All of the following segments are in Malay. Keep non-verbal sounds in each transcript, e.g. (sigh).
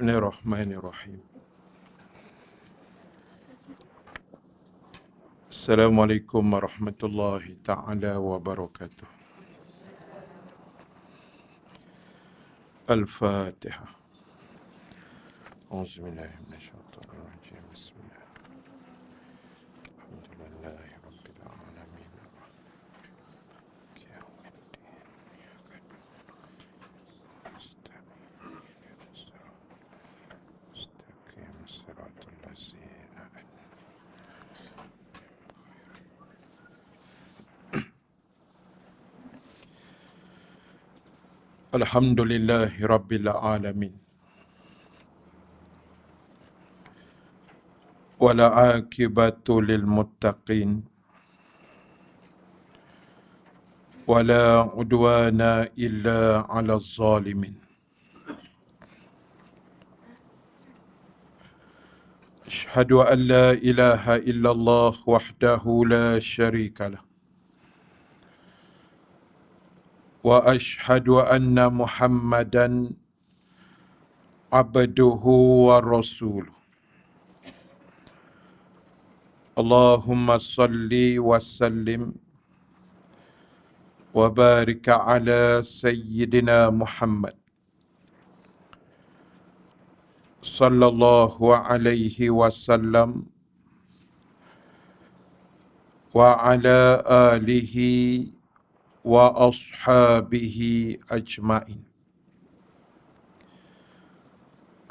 بسم الله الرحمن الرحيم السلام عليكم ورحمة الله تعالى وبركاته الفاتحة أعوذ بالله من الشيطان الحمد لله رب العالمين ولا عاقبة للمتقين ولا عدوان إلا على الظالمين أشهد أن لا إله إلا الله وحده لا شريك له واشهد ان محمدا عبده ورسوله اللهم صل وسلم وبارك على سيدنا محمد صلى الله عليه وسلم وعلى اله وسلم wa ashabihi ajmain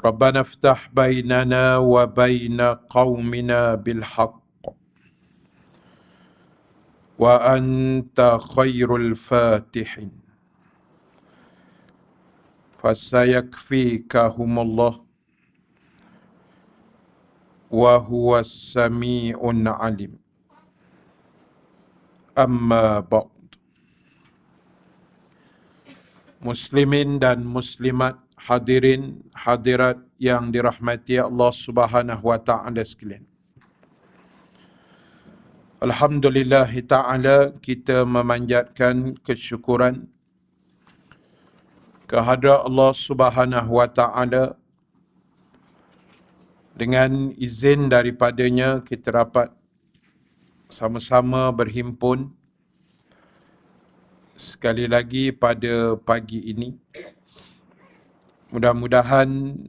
ربنا افتح بيننا وبين قومنا بالحق وانت خير الفاتحين فسيكفيكهم الله وهو السميع العليم اما بعد muslimin dan muslimat hadirin hadirat yang dirahmati Allah Subhanahu wa taala sekalian. Alhamdulillah taala kita memanjatkan kesyukuran kehadrat Allah Subhanahu wa taala dengan izin daripadanya kita dapat sama-sama berhimpun sekali lagi pada pagi ini. Mudah-mudahan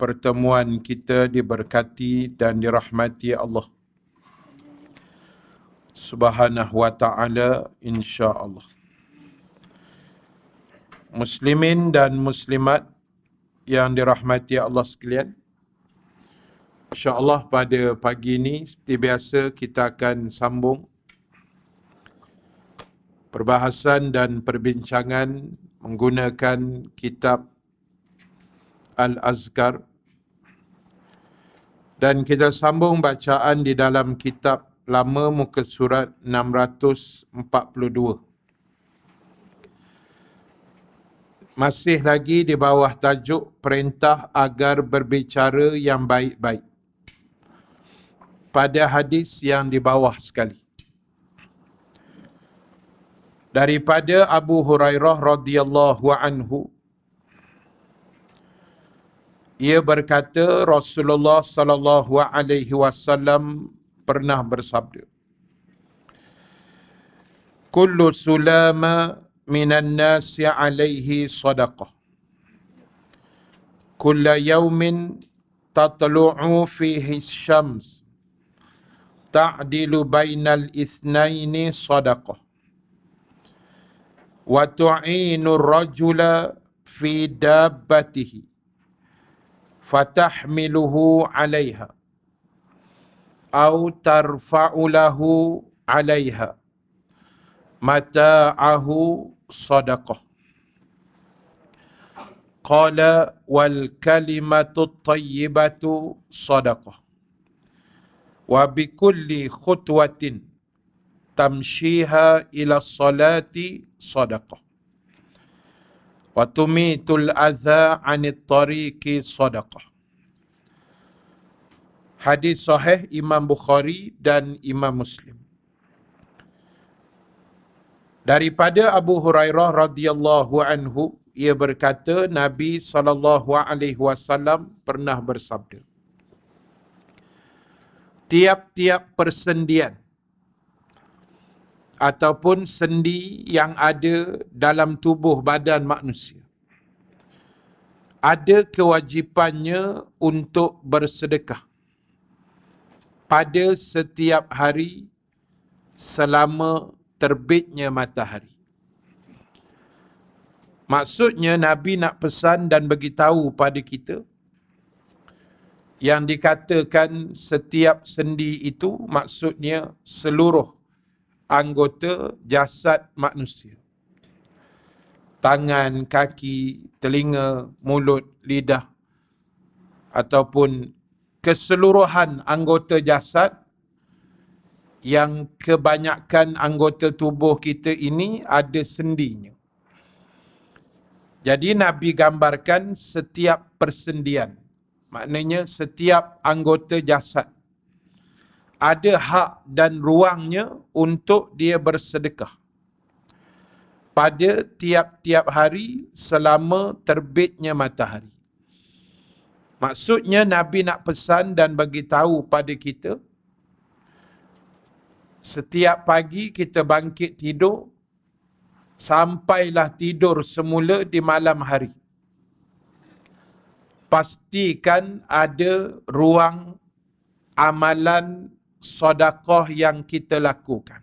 pertemuan kita diberkati dan dirahmati Allah. Subhanahu wa ta'ala insya-Allah. Muslimin dan muslimat yang dirahmati Allah sekalian. Insya-Allah pada pagi ini seperti biasa kita akan sambung perbahasan dan perbincangan menggunakan kitab Al-Azkar dan kita sambung bacaan di dalam kitab lama muka surat 642 masih lagi di bawah tajuk perintah agar berbicara yang baik-baik pada hadis yang di bawah sekali daripada Abu Hurairah radhiyallahu anhu. Ia berkata Rasulullah sallallahu alaihi wasallam pernah bersabda. Kullu sulama minan nasi alaihi sadaqah. Kullu yawmin tatlu'u fihi syams ta'dilu bainal ithnaini sadaqah. وَتُعِينُ الرَّجُلَ فِي دَابَّتِهِ فَتَحْمِلُهُ عَلَيْهَا أَوْ تَرْفَعُ لَهُ عَلَيْهَا مَتَاعَهُ صَدَقَةٌ قال والكلمة الطيبة صدقة وبكل خطوة tamshiha ila salati sadaqah. Wa tumitul adha anit tariqi sadaqah. Hadis sahih Imam Bukhari dan Imam Muslim. Daripada Abu Hurairah radhiyallahu anhu, ia berkata Nabi saw pernah bersabda. Tiap-tiap persendian ataupun sendi yang ada dalam tubuh badan manusia. Ada kewajipannya untuk bersedekah pada setiap hari selama terbitnya matahari. Maksudnya Nabi nak pesan dan beritahu pada kita yang dikatakan setiap sendi itu maksudnya seluruh anggota jasad manusia. Tangan, kaki, telinga, mulut, lidah ataupun keseluruhan anggota jasad yang kebanyakan anggota tubuh kita ini ada sendinya. Jadi Nabi gambarkan setiap persendian. Maknanya setiap anggota jasad ada hak dan ruangnya untuk dia bersedekah pada tiap-tiap hari selama terbitnya matahari. Maksudnya Nabi nak pesan dan bagi tahu pada kita setiap pagi kita bangkit tidur sampailah tidur semula di malam hari. Pastikan ada ruang amalan sedekah yang kita lakukan.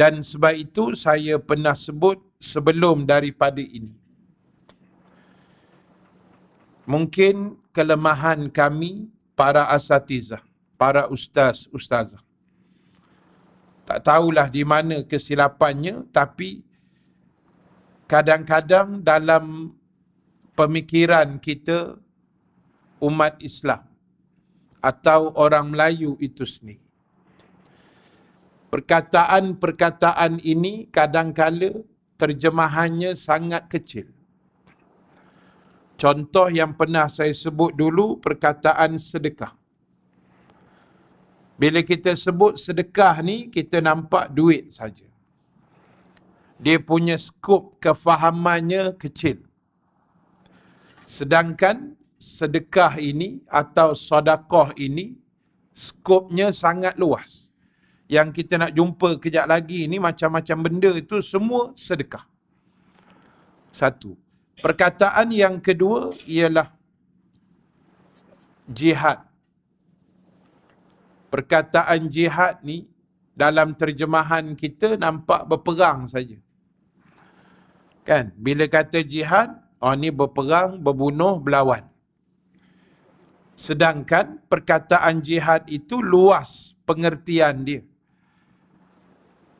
Dan sebab itu saya pernah sebut sebelum daripada ini. Mungkin kelemahan kami para asatiza, para ustaz, ustazah. Tak tahulah di mana kesilapannya tapi kadang-kadang dalam pemikiran kita umat Islam atau orang Melayu itu sendiri. Perkataan-perkataan ini kadang-kala terjemahannya sangat kecil. Contoh yang pernah saya sebut dulu perkataan sedekah. Bila kita sebut sedekah ni kita nampak duit saja. Dia punya skop kefahamannya kecil. Sedangkan sedekah ini atau sadaqah ini skopnya sangat luas. Yang kita nak jumpa kejap lagi ni macam-macam benda itu semua sedekah. Satu. Perkataan yang kedua ialah jihad. Perkataan jihad ni dalam terjemahan kita nampak berperang saja. Kan? Bila kata jihad, oh ni berperang, berbunuh, berlawan. Sedangkan perkataan jihad itu luas pengertian dia.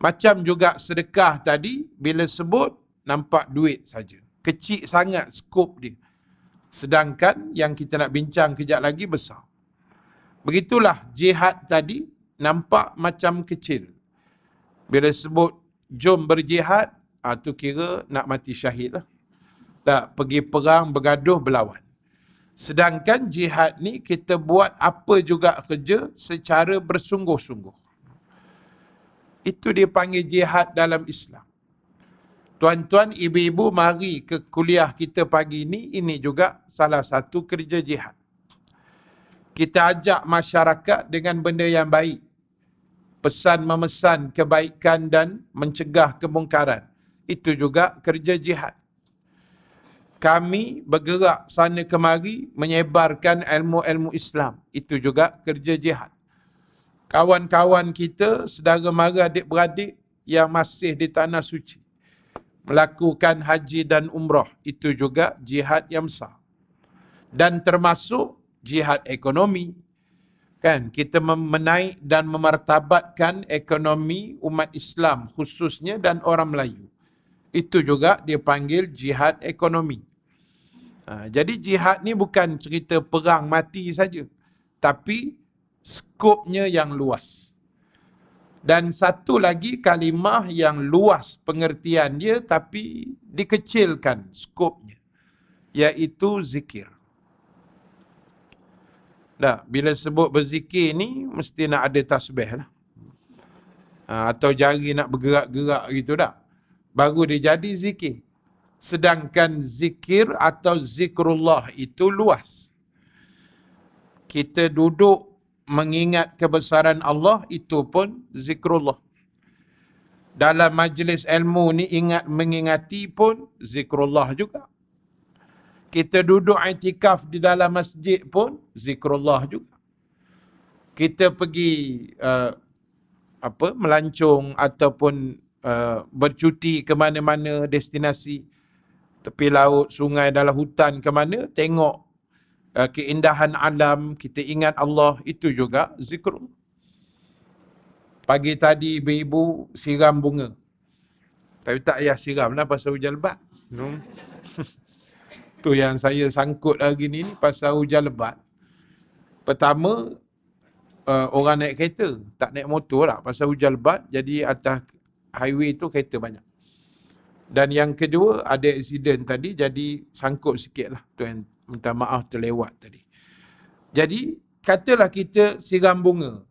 Macam juga sedekah tadi, bila sebut, nampak duit saja. Kecil sangat skop dia. Sedangkan yang kita nak bincang kejap lagi besar. Begitulah jihad tadi nampak macam kecil. Bila sebut jom berjihad, itu ah, ha, kira nak mati syahid lah. Tak, pergi perang, bergaduh, berlawan. Sedangkan jihad ni kita buat apa juga kerja secara bersungguh-sungguh. Itu dia panggil jihad dalam Islam. Tuan-tuan, ibu-ibu mari ke kuliah kita pagi ni, ini juga salah satu kerja jihad. Kita ajak masyarakat dengan benda yang baik. Pesan memesan kebaikan dan mencegah kemungkaran. Itu juga kerja jihad kami bergerak sana kemari menyebarkan ilmu-ilmu Islam. Itu juga kerja jihad. Kawan-kawan kita, saudara mara adik-beradik yang masih di tanah suci. Melakukan haji dan umrah. Itu juga jihad yang besar. Dan termasuk jihad ekonomi. Kan Kita menaik dan memartabatkan ekonomi umat Islam khususnya dan orang Melayu. Itu juga dipanggil jihad ekonomi. Ha, jadi jihad ni bukan cerita perang mati saja tapi skopnya yang luas dan satu lagi kalimah yang luas pengertian dia tapi dikecilkan skopnya iaitu zikir dah bila sebut berzikir ni mesti nak ada tasbih lah ha, atau jari nak bergerak-gerak gitu dah baru dia jadi zikir Sedangkan zikir atau zikrullah itu luas. Kita duduk mengingat kebesaran Allah itu pun zikrullah. Dalam majlis ilmu ni ingat mengingati pun zikrullah juga. Kita duduk itikaf di dalam masjid pun zikrullah juga. Kita pergi uh, apa melancung ataupun uh, bercuti ke mana-mana destinasi tepi laut, sungai, dalam hutan ke mana, tengok uh, keindahan alam, kita ingat Allah, itu juga zikrullah. Pagi tadi ibu-ibu siram bunga. Tapi tak payah siram lah pasal hujan lebat. No. (laughs) tu yang saya sangkut hari ni pasal hujan lebat. Pertama, uh, orang naik kereta. Tak naik motor lah pasal hujan lebat. Jadi atas highway tu kereta banyak. Dan yang kedua ada eksiden tadi jadi sangkut sikit lah. Tuan minta maaf terlewat tadi. Jadi katalah kita siram bunga.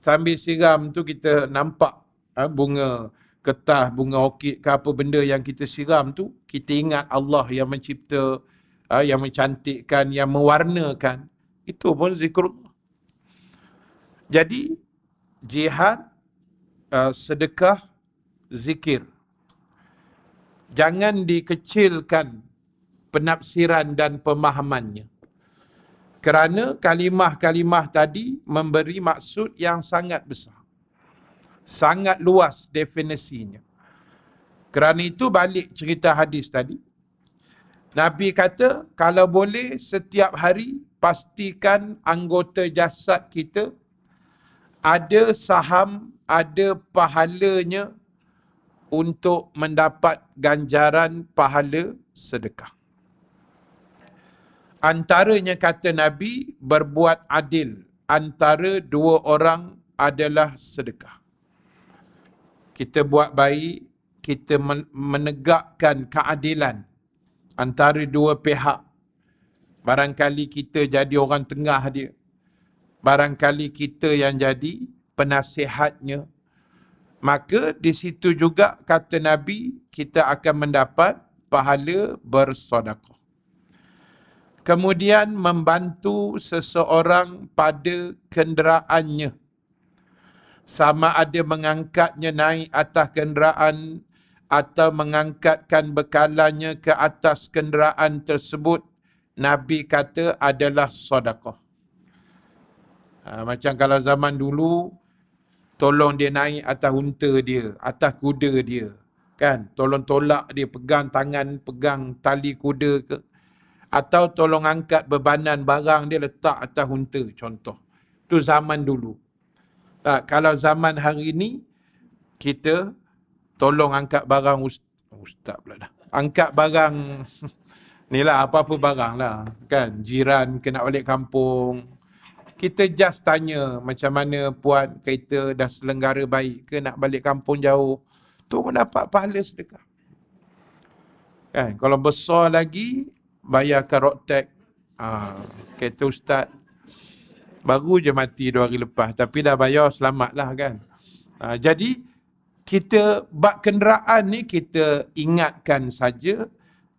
Sambil siram tu kita nampak ha, bunga ketah, bunga okit ke apa benda yang kita siram tu. Kita ingat Allah yang mencipta, ha, yang mencantikkan, yang mewarnakan. Itu pun zikrullah. Jadi jihad, uh, sedekah, zikir jangan dikecilkan penafsiran dan pemahamannya. Kerana kalimah-kalimah tadi memberi maksud yang sangat besar. Sangat luas definisinya. Kerana itu balik cerita hadis tadi. Nabi kata kalau boleh setiap hari pastikan anggota jasad kita ada saham, ada pahalanya untuk mendapat ganjaran pahala sedekah. Antaranya kata Nabi, berbuat adil antara dua orang adalah sedekah. Kita buat baik, kita menegakkan keadilan antara dua pihak. Barangkali kita jadi orang tengah dia. Barangkali kita yang jadi penasihatnya, maka di situ juga kata Nabi kita akan mendapat pahala bersedekah. Kemudian membantu seseorang pada kenderaannya. Sama ada mengangkatnya naik atas kenderaan atau mengangkatkan bekalannya ke atas kenderaan tersebut, Nabi kata adalah sedekah. Ha, macam kalau zaman dulu tolong dia naik atas unta dia, atas kuda dia. Kan? Tolong tolak dia, pegang tangan, pegang tali kuda ke. Atau tolong angkat bebanan barang dia letak atas unta, contoh. Itu zaman dulu. Tak, kalau zaman hari ini, kita tolong angkat barang ustaz, ustaz pula dah. Angkat barang, (laughs) ni lah apa-apa barang lah. Kan? Jiran kena balik kampung, kita just tanya macam mana puan kereta dah selenggara baik ke nak balik kampung jauh tu pun dapat pahala sedekah kan kalau besar lagi bayar road tax ah kereta ustaz baru je mati dua hari lepas tapi dah bayar selamat lah kan ha, jadi kita bak kenderaan ni kita ingatkan saja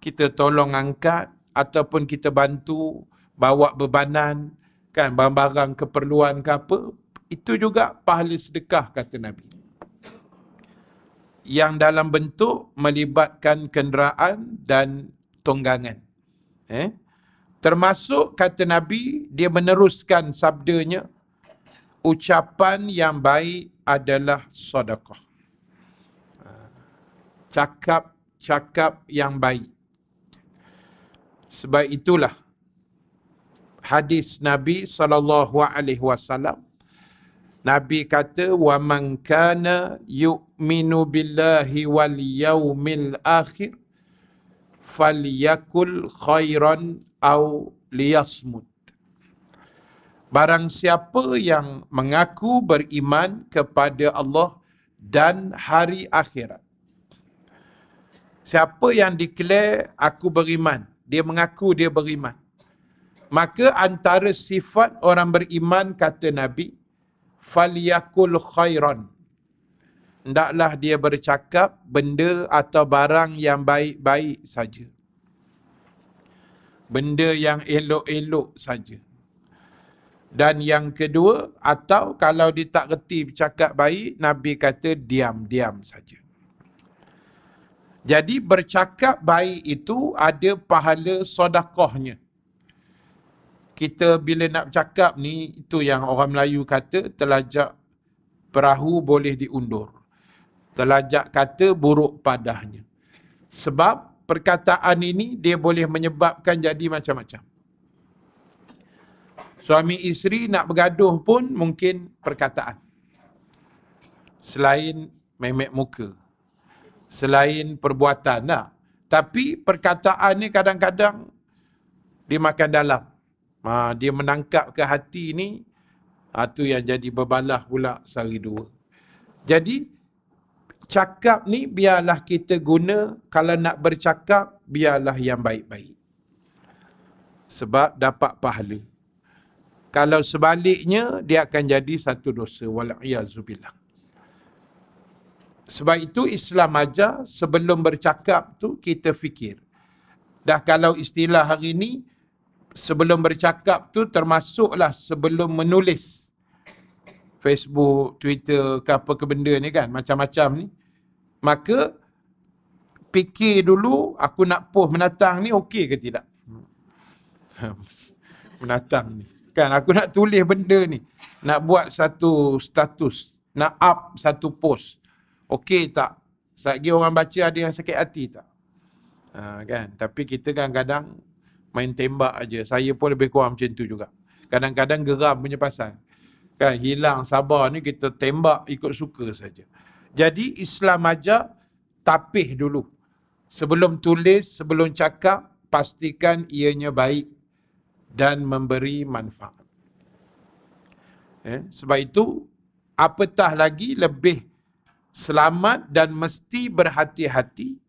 kita tolong angkat ataupun kita bantu bawa bebanan kan barang-barang keperluan ke apa itu juga pahala sedekah kata Nabi yang dalam bentuk melibatkan kenderaan dan tunggangan eh termasuk kata Nabi dia meneruskan sabdanya ucapan yang baik adalah sedekah cakap cakap yang baik sebab itulah hadis Nabi sallallahu alaihi wasallam. Nabi kata wa man kana yu'minu billahi wal yaumil akhir falyakul khairan aw liyasmut. Barang siapa yang mengaku beriman kepada Allah dan hari akhirat. Siapa yang declare aku beriman, dia mengaku dia beriman. Maka antara sifat orang beriman kata Nabi, faliyakul khairan. Ndaklah dia bercakap benda atau barang yang baik-baik saja. Benda yang elok-elok saja. Dan yang kedua, atau kalau dia tak reti bercakap baik, Nabi kata diam-diam saja. Jadi bercakap baik itu ada pahala sodakohnya kita bila nak cakap ni itu yang orang Melayu kata telajak perahu boleh diundur. Telajak kata buruk padahnya. Sebab perkataan ini dia boleh menyebabkan jadi macam-macam. Suami isteri nak bergaduh pun mungkin perkataan. Selain memek muka. Selain perbuatan lah. Tapi perkataan ni kadang-kadang dimakan dalam ha, dia menangkap ke hati ni ha, tu yang jadi berbalah pula sehari dua jadi cakap ni biarlah kita guna kalau nak bercakap biarlah yang baik-baik sebab dapat pahala kalau sebaliknya dia akan jadi satu dosa wal'iyazubillah sebab itu Islam ajar sebelum bercakap tu kita fikir. Dah kalau istilah hari ini sebelum bercakap tu termasuklah sebelum menulis Facebook, Twitter ke apa ke benda ni kan macam-macam ni maka fikir dulu aku nak post menatang ni okey ke tidak (laughs) menatang ni kan aku nak tulis benda ni nak buat satu status nak up satu post okey tak Sebagai orang baca ada yang sakit hati tak? Ha, kan? Tapi kita kan kadang main tembak aja. Saya pun lebih kurang macam tu juga. Kadang-kadang geram punya pasal. Kan hilang sabar ni kita tembak ikut suka saja. Jadi Islam ajar tapih dulu. Sebelum tulis, sebelum cakap, pastikan ianya baik dan memberi manfaat. Eh, sebab itu apatah lagi lebih selamat dan mesti berhati-hati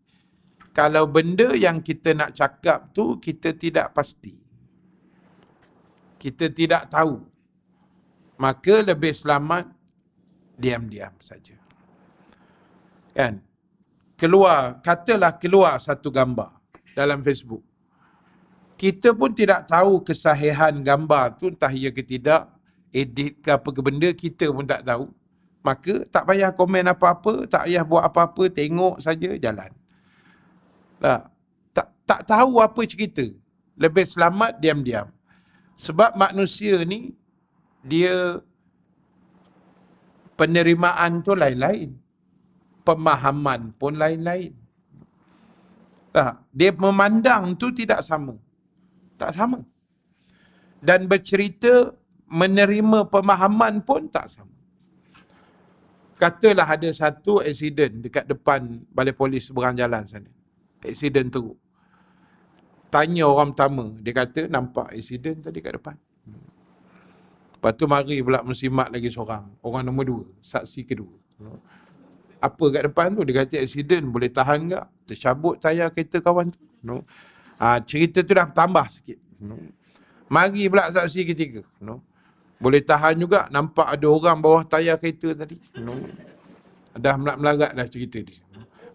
kalau benda yang kita nak cakap tu kita tidak pasti. Kita tidak tahu. Maka lebih selamat diam-diam saja. Kan? Keluar, katalah keluar satu gambar dalam Facebook. Kita pun tidak tahu kesahihan gambar tu entah ya ke tidak. Edit ke apa ke benda kita pun tak tahu. Maka tak payah komen apa-apa, tak payah buat apa-apa, tengok saja jalan. Lah. Tak, tak tahu apa cerita. Lebih selamat diam-diam. Sebab manusia ni, dia penerimaan tu lain-lain. Pemahaman pun lain-lain. Tak. Lah, dia memandang tu tidak sama. Tak sama. Dan bercerita menerima pemahaman pun tak sama. Katalah ada satu accident dekat depan balai polis seberang jalan sana. Aksiden teruk. Tanya orang pertama. Dia kata nampak aksiden tadi kat depan. Lepas tu mari pula musimat lagi seorang. Orang nombor dua. Saksi kedua. Apa kat depan tu? Dia kata aksiden boleh tahan tak? Tercabut tayar kereta kawan tu. No. Ha, cerita tu dah tambah sikit. No. Mari pula saksi ketiga. No. Boleh tahan juga. Nampak ada orang bawah tayar kereta tadi. No. Dah melarat-melarat dah cerita dia.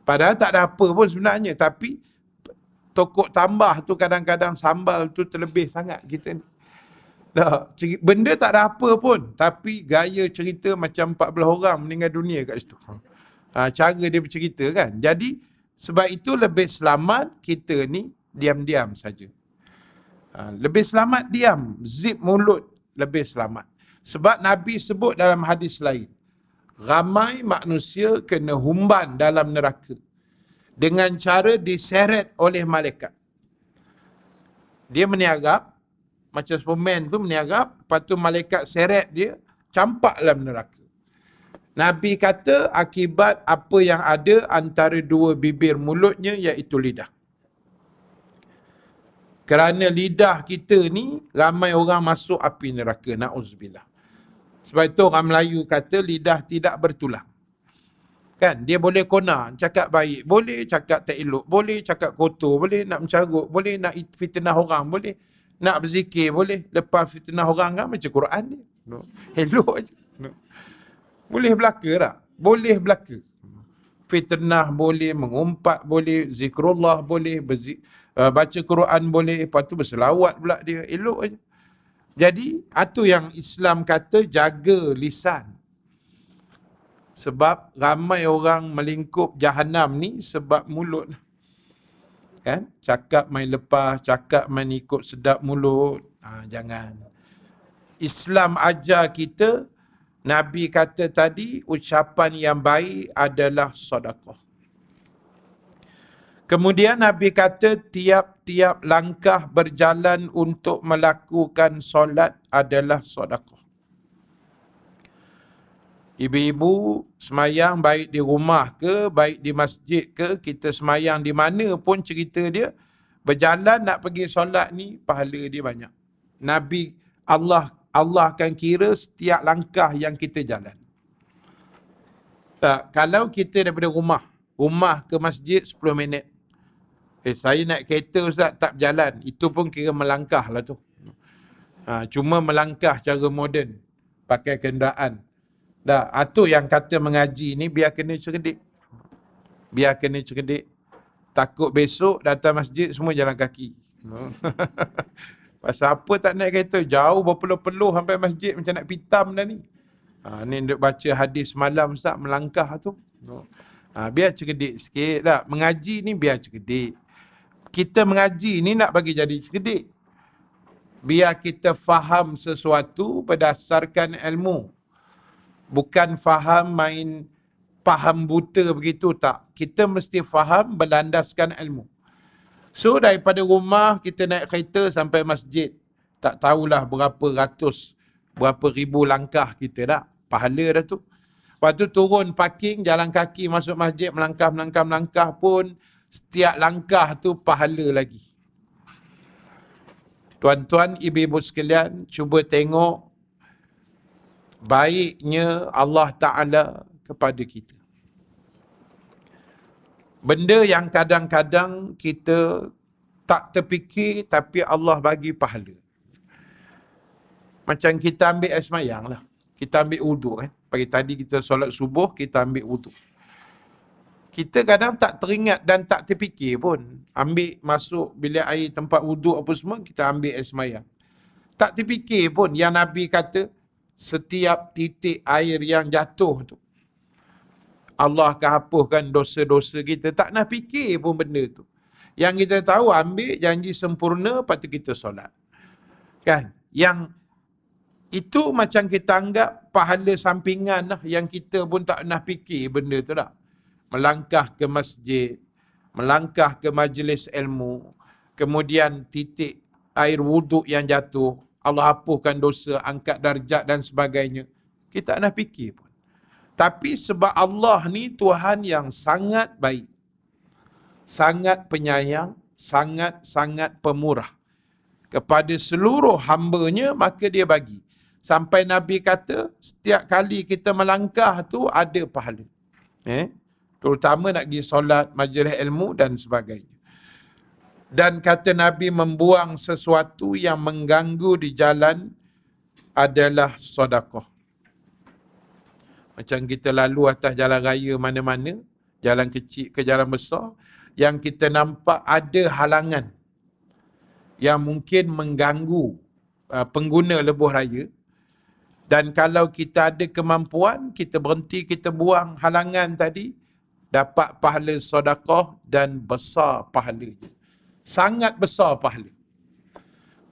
Padahal tak ada apa pun sebenarnya. Tapi tokok tambah tu kadang-kadang sambal tu terlebih sangat kita ni. Tak, benda tak ada apa pun. Tapi gaya cerita macam 14 orang meninggal dunia kat situ. Ha, cara dia bercerita kan. Jadi sebab itu lebih selamat kita ni diam-diam saja. Ha, lebih selamat diam. Zip mulut lebih selamat. Sebab Nabi sebut dalam hadis lain ramai manusia kena humban dalam neraka dengan cara diseret oleh malaikat. Dia meniaga macam Superman tu meniaga lepas tu malaikat seret dia, campak dalam neraka. Nabi kata akibat apa yang ada antara dua bibir mulutnya iaitu lidah. Kerana lidah kita ni ramai orang masuk api neraka. Na'uzubillah. Sebab itu orang Melayu kata lidah tidak bertulang. Kan? Dia boleh kona, cakap baik. Boleh cakap tak elok. Boleh cakap kotor. Boleh nak mencarut. Boleh nak fitnah orang. Boleh nak berzikir. Boleh lepas fitnah orang kan macam Quran ni, No. Elok je. No. Boleh belaka tak? Boleh belaka. Fitnah boleh, mengumpat boleh, zikrullah boleh, berzik, uh, eh, baca Quran boleh. Lepas tu berselawat pula dia. Elok je. Jadi, itu yang Islam kata jaga lisan. Sebab ramai orang melingkup jahanam ni sebab mulut. Kan? Cakap main lepas, cakap main ikut sedap mulut. Ha, jangan. Islam ajar kita, Nabi kata tadi, ucapan yang baik adalah sadaqah. Kemudian Nabi kata tiap-tiap langkah berjalan untuk melakukan solat adalah sedekah. Ibu-ibu semayang baik di rumah ke, baik di masjid ke, kita semayang di mana pun cerita dia, berjalan nak pergi solat ni pahala dia banyak. Nabi Allah Allah akan kira setiap langkah yang kita jalan. Tak, kalau kita daripada rumah, rumah ke masjid 10 minit, Eh saya naik kereta Ustaz tak berjalan. Itu pun kira melangkah lah tu. Ha, cuma melangkah cara moden. Pakai kenderaan. Dah, atu ha, yang kata mengaji ni biar kena cerdik. Biar kena cerdik. Takut besok datang masjid semua jalan kaki. (laughs) Pasal apa tak naik kereta? Jauh berpeluh-peluh sampai masjid macam nak pitam dah ni. Ha, ni duduk baca hadis malam Ustaz melangkah tu. Ha, biar cerdik sikit lah. Mengaji ni biar cerdik kita mengaji ni nak bagi jadi cerdik. Biar kita faham sesuatu berdasarkan ilmu. Bukan faham main faham buta begitu tak. Kita mesti faham berlandaskan ilmu. So daripada rumah kita naik kereta sampai masjid. Tak tahulah berapa ratus, berapa ribu langkah kita dah. Pahala dah tu. Lepas tu turun parking, jalan kaki masuk masjid, melangkah-melangkah-melangkah pun setiap langkah tu pahala lagi. Tuan-tuan, ibu-ibu sekalian, cuba tengok baiknya Allah Ta'ala kepada kita. Benda yang kadang-kadang kita tak terfikir tapi Allah bagi pahala. Macam kita ambil esmayang lah. Kita ambil uduk eh. Pagi tadi kita solat subuh, kita ambil uduk kita kadang tak teringat dan tak terfikir pun. Ambil masuk bila air tempat wuduk apa semua, kita ambil air semayang. Tak terfikir pun yang Nabi kata, setiap titik air yang jatuh tu, Allah akan hapuskan dosa-dosa kita. Tak nak fikir pun benda tu. Yang kita tahu ambil janji sempurna, lepas kita solat. Kan? Yang itu macam kita anggap pahala sampingan lah yang kita pun tak nak fikir benda tu lah melangkah ke masjid, melangkah ke majlis ilmu, kemudian titik air wuduk yang jatuh, Allah hapuskan dosa, angkat darjat dan sebagainya. Kita tak nak fikir pun. Tapi sebab Allah ni Tuhan yang sangat baik, sangat penyayang, sangat-sangat pemurah kepada seluruh hambanya, maka dia bagi. Sampai Nabi kata, setiap kali kita melangkah tu ada pahala. Eh? terutama nak pergi solat, majlis ilmu dan sebagainya. Dan kata Nabi membuang sesuatu yang mengganggu di jalan adalah sodakoh. Macam kita lalu atas jalan raya mana-mana, jalan kecil ke jalan besar, yang kita nampak ada halangan yang mungkin mengganggu uh, pengguna lebuh raya. Dan kalau kita ada kemampuan, kita berhenti, kita buang halangan tadi, dapat pahala sedekah dan besar pahalanya. Sangat besar pahala.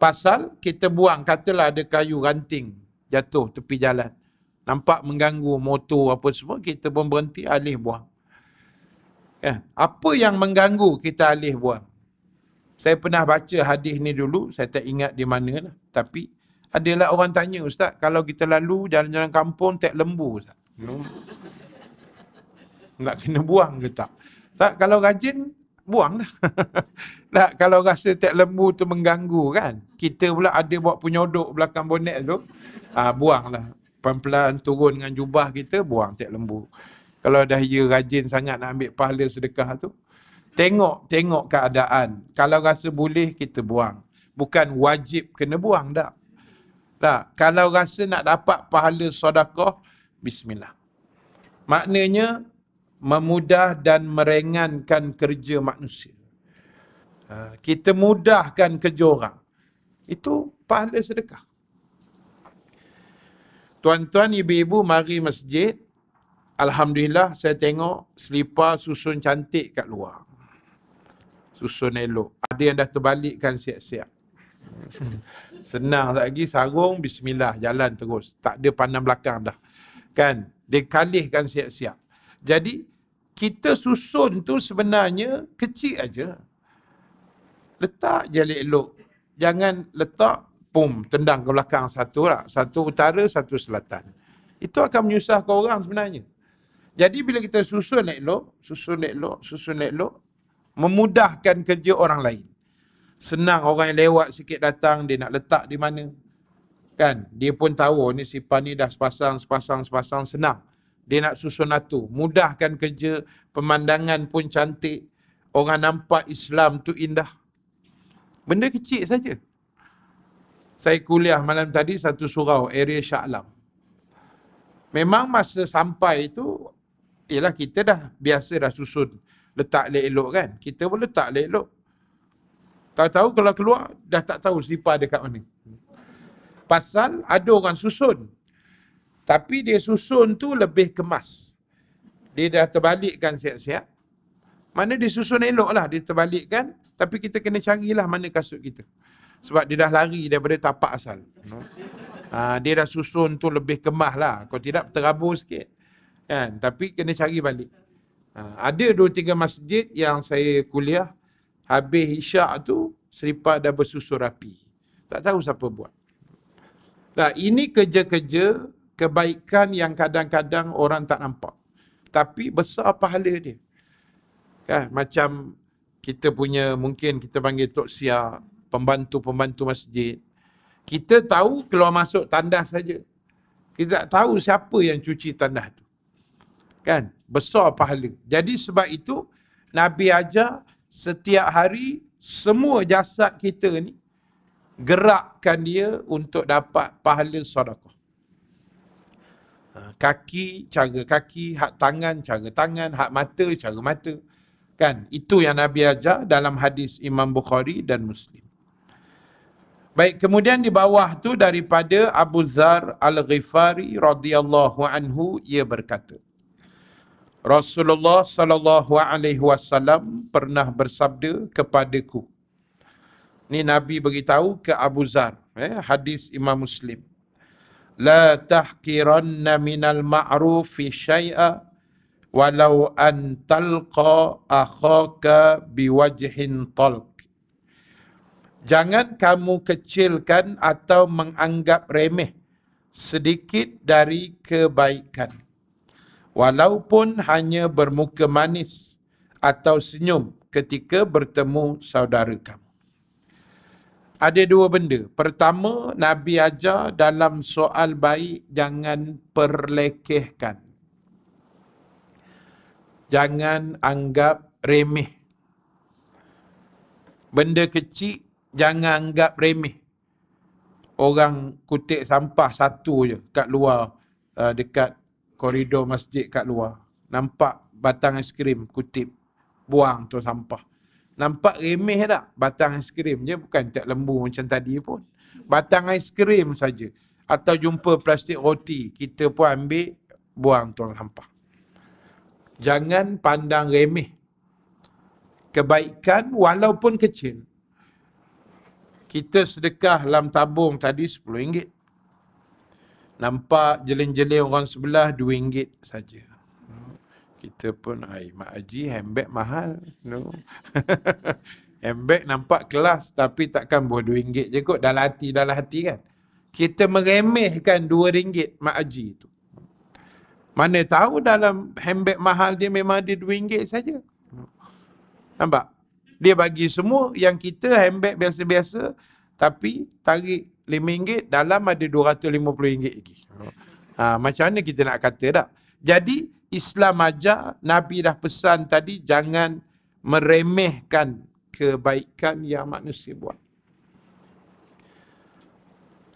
Pasal kita buang katalah ada kayu ranting jatuh tepi jalan. Nampak mengganggu motor apa semua kita pun berhenti alih buang. Ya, apa yang mengganggu kita alih buang? Saya pernah baca hadis ni dulu, saya tak ingat di mana lah. Tapi adalah orang tanya, Ustaz, kalau kita lalu jalan-jalan kampung, tak lembu, Ustaz. Hmm. Tak kena buang ke tak. Tak kalau rajin buang dah. tak (laughs) kalau rasa tiap lembu tu mengganggu kan. Kita pula ada buat penyodok belakang bonet tu. Ah ha, buanglah. Pelan-pelan turun dengan jubah kita buang tiap lembu. Kalau dah ia ya rajin sangat nak ambil pahala sedekah tu. Tengok, tengok keadaan. Kalau rasa boleh, kita buang. Bukan wajib kena buang, tak? Tak. Lah, kalau rasa nak dapat pahala sodakoh, Bismillah. Maknanya, memudah dan merengankan kerja manusia. Ah, kita mudahkan kerja orang. Itu pahala sedekah. Tuan-tuan, ibu-ibu mari masjid. Alhamdulillah saya tengok selipar susun cantik kat luar. Susun elok. Ada yang dah terbalikkan siap-siap. (laughs) Senang lagi sarung, bismillah, jalan terus. Tak ada pandang belakang dah. Kan? Dia kalihkan siap-siap. Jadi, kita susun tu sebenarnya kecil aja. Letak je elok. Jangan letak pum tendang ke belakang satu lah. Satu utara, satu selatan. Itu akan menyusahkan orang sebenarnya. Jadi bila kita susun naik lo, susun naik lo, susun naik lo, memudahkan kerja orang lain. Senang orang yang lewat sikit datang, dia nak letak di mana. Kan? Dia pun tahu oh, ni sipan ni dah sepasang, sepasang, sepasang, senang dia nak susun atu. Mudahkan kerja, pemandangan pun cantik. Orang nampak Islam tu indah. Benda kecil saja. Saya kuliah malam tadi satu surau, area Sya'lam. Memang masa sampai itu, ialah kita dah biasa dah susun. Letak elok kan? Kita pun letak elok. tak tahu kalau keluar, dah tak tahu siapa dekat mana. Pasal ada orang susun. Tapi dia susun tu lebih kemas. Dia dah terbalikkan siap-siap. Mana dia susun elok lah, dia terbalikkan. Tapi kita kena carilah mana kasut kita. Sebab dia dah lari daripada tapak asal. Ha, dia dah susun tu lebih kemas lah. Kalau tidak terabur sikit. Kan? Tapi kena cari balik. Ha, ada dua tiga masjid yang saya kuliah. Habis isyak tu, selipar dah bersusun rapi. Tak tahu siapa buat. Nah, ini kerja-kerja kebaikan yang kadang-kadang orang tak nampak. Tapi besar pahala dia. Kan? Macam kita punya mungkin kita panggil Tok Sia, pembantu-pembantu masjid. Kita tahu keluar masuk tandas saja. Kita tak tahu siapa yang cuci tandas tu. Kan? Besar pahala. Jadi sebab itu Nabi ajar setiap hari semua jasad kita ni gerakkan dia untuk dapat pahala sadaqah kaki cara kaki, hak tangan cara tangan, hak mata cara mata. Kan? Itu yang Nabi ajar dalam hadis Imam Bukhari dan Muslim. Baik, kemudian di bawah tu daripada Abu Zar Al-Ghifari radhiyallahu anhu ia berkata. Rasulullah sallallahu alaihi wasallam pernah bersabda kepadaku. Ni Nabi beritahu ke Abu Zar, eh, hadis Imam Muslim. لا تحقرن من المعروف شيئا ولو أن تلقى أخاك بوجه طلق Jangan kamu kecilkan atau menganggap remeh sedikit dari kebaikan. Walaupun hanya bermuka manis atau senyum ketika bertemu saudara kamu ada dua benda. Pertama, Nabi ajar dalam soal baik jangan perlekehkan. Jangan anggap remeh. Benda kecil jangan anggap remeh. Orang kutip sampah satu je kat luar uh, dekat koridor masjid kat luar. Nampak batang es krim kutip buang tu sampah. Nampak remeh tak batang krim, je bukan tak lembu macam tadi pun. Batang krim saja atau jumpa plastik roti kita pun ambil buang tuan sampah. Jangan pandang remeh. Kebaikan walaupun kecil. Kita sedekah dalam tabung tadi RM10. Nampak jeling-jeling orang sebelah RM2 saja kita pun ai mak haji handbag mahal no (laughs) handbag nampak kelas tapi takkan boleh dua ringgit je kot dalam hati dalam hati kan kita meremehkan dua ringgit mak haji tu mana tahu dalam handbag mahal dia memang ada dua ringgit saja nampak dia bagi semua yang kita handbag biasa-biasa tapi tarik lima ringgit dalam ada dua ratus lima puluh ringgit lagi ha, macam mana kita nak kata tak jadi Islam aja Nabi dah pesan tadi, jangan meremehkan kebaikan yang manusia buat.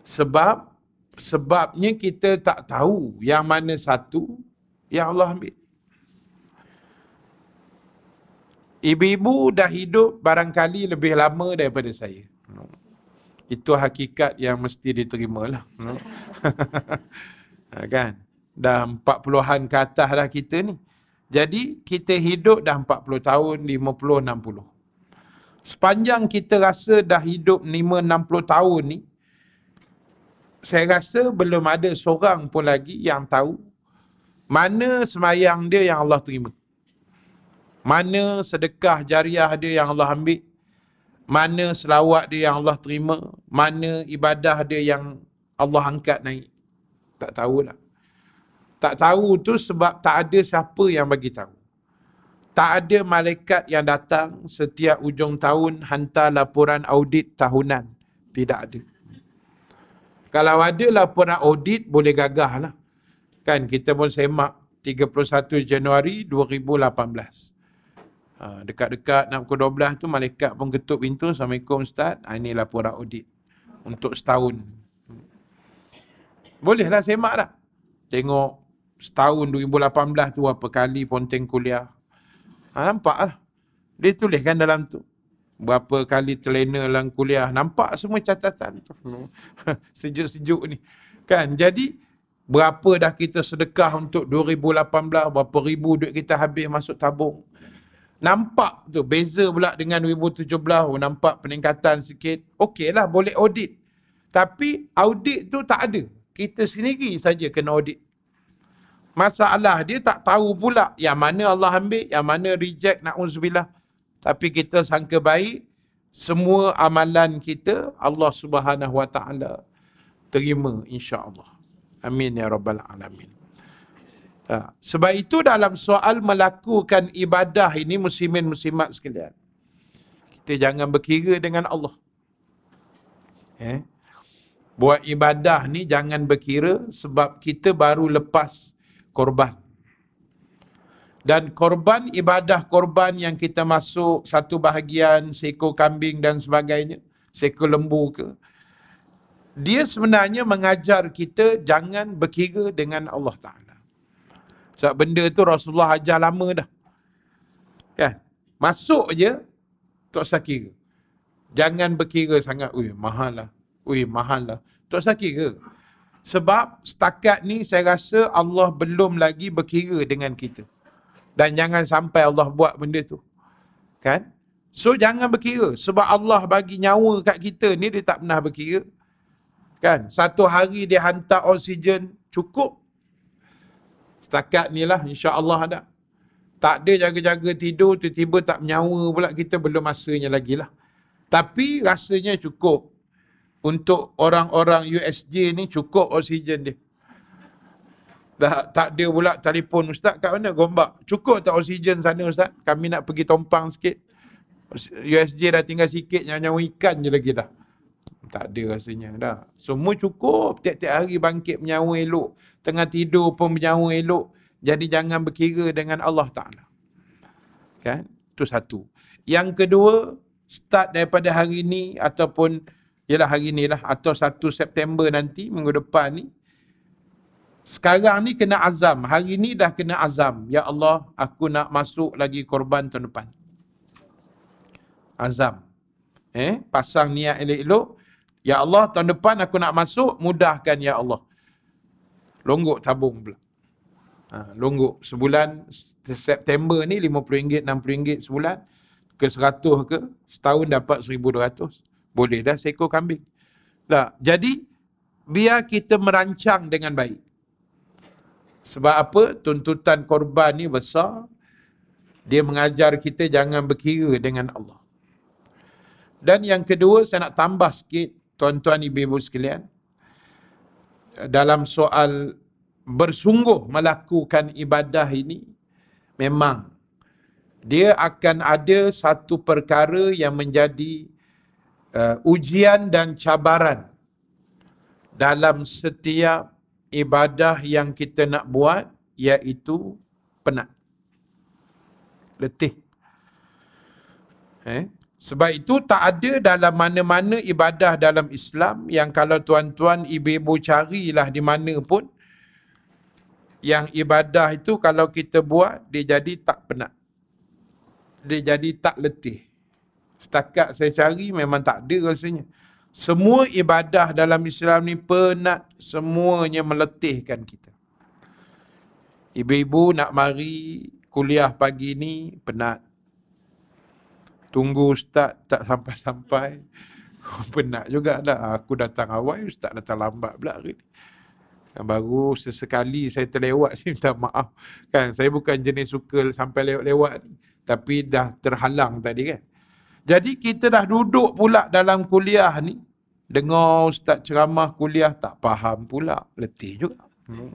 Sebab, sebabnya kita tak tahu yang mana satu yang Allah ambil. Ibu-ibu dah hidup barangkali lebih lama daripada saya. Itu hakikat yang mesti diterima lah. (laughs) Ha, kan? dah empat puluhan ke atas dah kita ni. Jadi kita hidup dah empat puluh tahun, lima puluh, enam puluh. Sepanjang kita rasa dah hidup lima, enam puluh tahun ni, saya rasa belum ada seorang pun lagi yang tahu mana semayang dia yang Allah terima. Mana sedekah jariah dia yang Allah ambil. Mana selawat dia yang Allah terima. Mana ibadah dia yang Allah angkat naik. Tak tahulah. Tak tahu tu sebab tak ada siapa yang bagi tahu. Tak ada malaikat yang datang setiap ujung tahun hantar laporan audit tahunan. Tidak ada. Kalau ada laporan audit boleh gagah lah. Kan kita pun semak 31 Januari 2018. Ha, dekat-dekat 6 pukul 12 tu malaikat pun ketuk pintu. Assalamualaikum Ustaz. Ah, ini laporan audit untuk setahun. Bolehlah semak lah. Tengok setahun 2018 tu berapa kali ponteng kuliah. Ha, nampak lah. Dia tulis kan dalam tu. Berapa kali telena dalam kuliah. Nampak semua catatan. (laughs) Sejuk-sejuk ni. Kan? Jadi, berapa dah kita sedekah untuk 2018, berapa ribu duit kita habis masuk tabung. Nampak tu. Beza pula dengan 2017. Nampak peningkatan sikit. lah boleh audit. Tapi audit tu tak ada. Kita sendiri saja kena audit masalah dia tak tahu pula yang mana Allah ambil, yang mana reject na'udzubillah. Tapi kita sangka baik, semua amalan kita Allah subhanahu wa ta'ala terima Allah. Amin ya rabbal alamin. Ha, sebab itu dalam soal melakukan ibadah ini muslimin muslimat sekalian. Kita jangan berkira dengan Allah. Eh? Buat ibadah ni jangan berkira sebab kita baru lepas korban. Dan korban ibadah korban yang kita masuk satu bahagian seekor kambing dan sebagainya, seekor lembu ke. Dia sebenarnya mengajar kita jangan berkira dengan Allah Ta'ala. Sebab benda tu Rasulullah ajar lama dah. Kan? Masuk je, tak usah kira. Jangan berkira sangat, ui mahal lah. Ui mahal lah. Tak usah kira. Sebab setakat ni saya rasa Allah belum lagi berkira dengan kita. Dan jangan sampai Allah buat benda tu. Kan? So jangan berkira. Sebab Allah bagi nyawa kat kita ni dia tak pernah berkira. Kan? Satu hari dia hantar oksigen cukup. Setakat ni lah insyaAllah ada. Tak ada jaga-jaga tidur, tiba-tiba tak menyawa pula kita belum masanya lagi lah. Tapi rasanya cukup untuk orang-orang USJ ni cukup oksigen dia. Dah tak dia pula telefon ustaz kat mana gombak. Cukup tak oksigen sana ustaz? Kami nak pergi tompang sikit. USJ dah tinggal sikit nyawa-nyawa ikan je lagi dah. Tak ada rasanya dah. Semua cukup. Tiap-tiap hari bangkit menyawa elok. Tengah tidur pun menyawa elok. Jadi jangan berkira dengan Allah Ta'ala. Kan? Itu satu. Yang kedua, start daripada hari ini ataupun Yalah hari ni lah atau 1 September nanti minggu depan ni sekarang ni kena azam. Hari ni dah kena azam. Ya Allah, aku nak masuk lagi korban tahun depan. Azam. Eh, pasang niat elok-elok. Ya Allah, tahun depan aku nak masuk, mudahkan Ya Allah. Longgok tabung pula. Ha, longgok sebulan September ni RM50, RM60 sebulan. Ke 100 ke, setahun dapat 1200 boleh dah seekor kambing. Tak. Lah, jadi, biar kita merancang dengan baik. Sebab apa? Tuntutan korban ni besar. Dia mengajar kita jangan berkira dengan Allah. Dan yang kedua, saya nak tambah sikit tuan-tuan ibu-ibu sekalian. Dalam soal bersungguh melakukan ibadah ini, memang dia akan ada satu perkara yang menjadi uh, ujian dan cabaran dalam setiap ibadah yang kita nak buat iaitu penat letih eh sebab itu tak ada dalam mana-mana ibadah dalam Islam yang kalau tuan-tuan ibu-ibu carilah di mana pun yang ibadah itu kalau kita buat dia jadi tak penat dia jadi tak letih Setakat saya cari memang tak ada rasanya. Semua ibadah dalam Islam ni penat semuanya meletihkan kita. Ibu-ibu nak mari kuliah pagi ni penat. Tunggu ustaz tak sampai-sampai. (laughs) Penat juga dah. Aku datang awal, ustaz datang lambat pula hari ni. Baru sesekali saya terlewat, (laughs) saya minta maaf. Kan, saya bukan jenis suka sampai lewat-lewat. Tapi dah terhalang tadi kan. Jadi kita dah duduk pula dalam kuliah ni. Dengar ustaz ceramah kuliah tak faham pula. Letih juga. Hmm.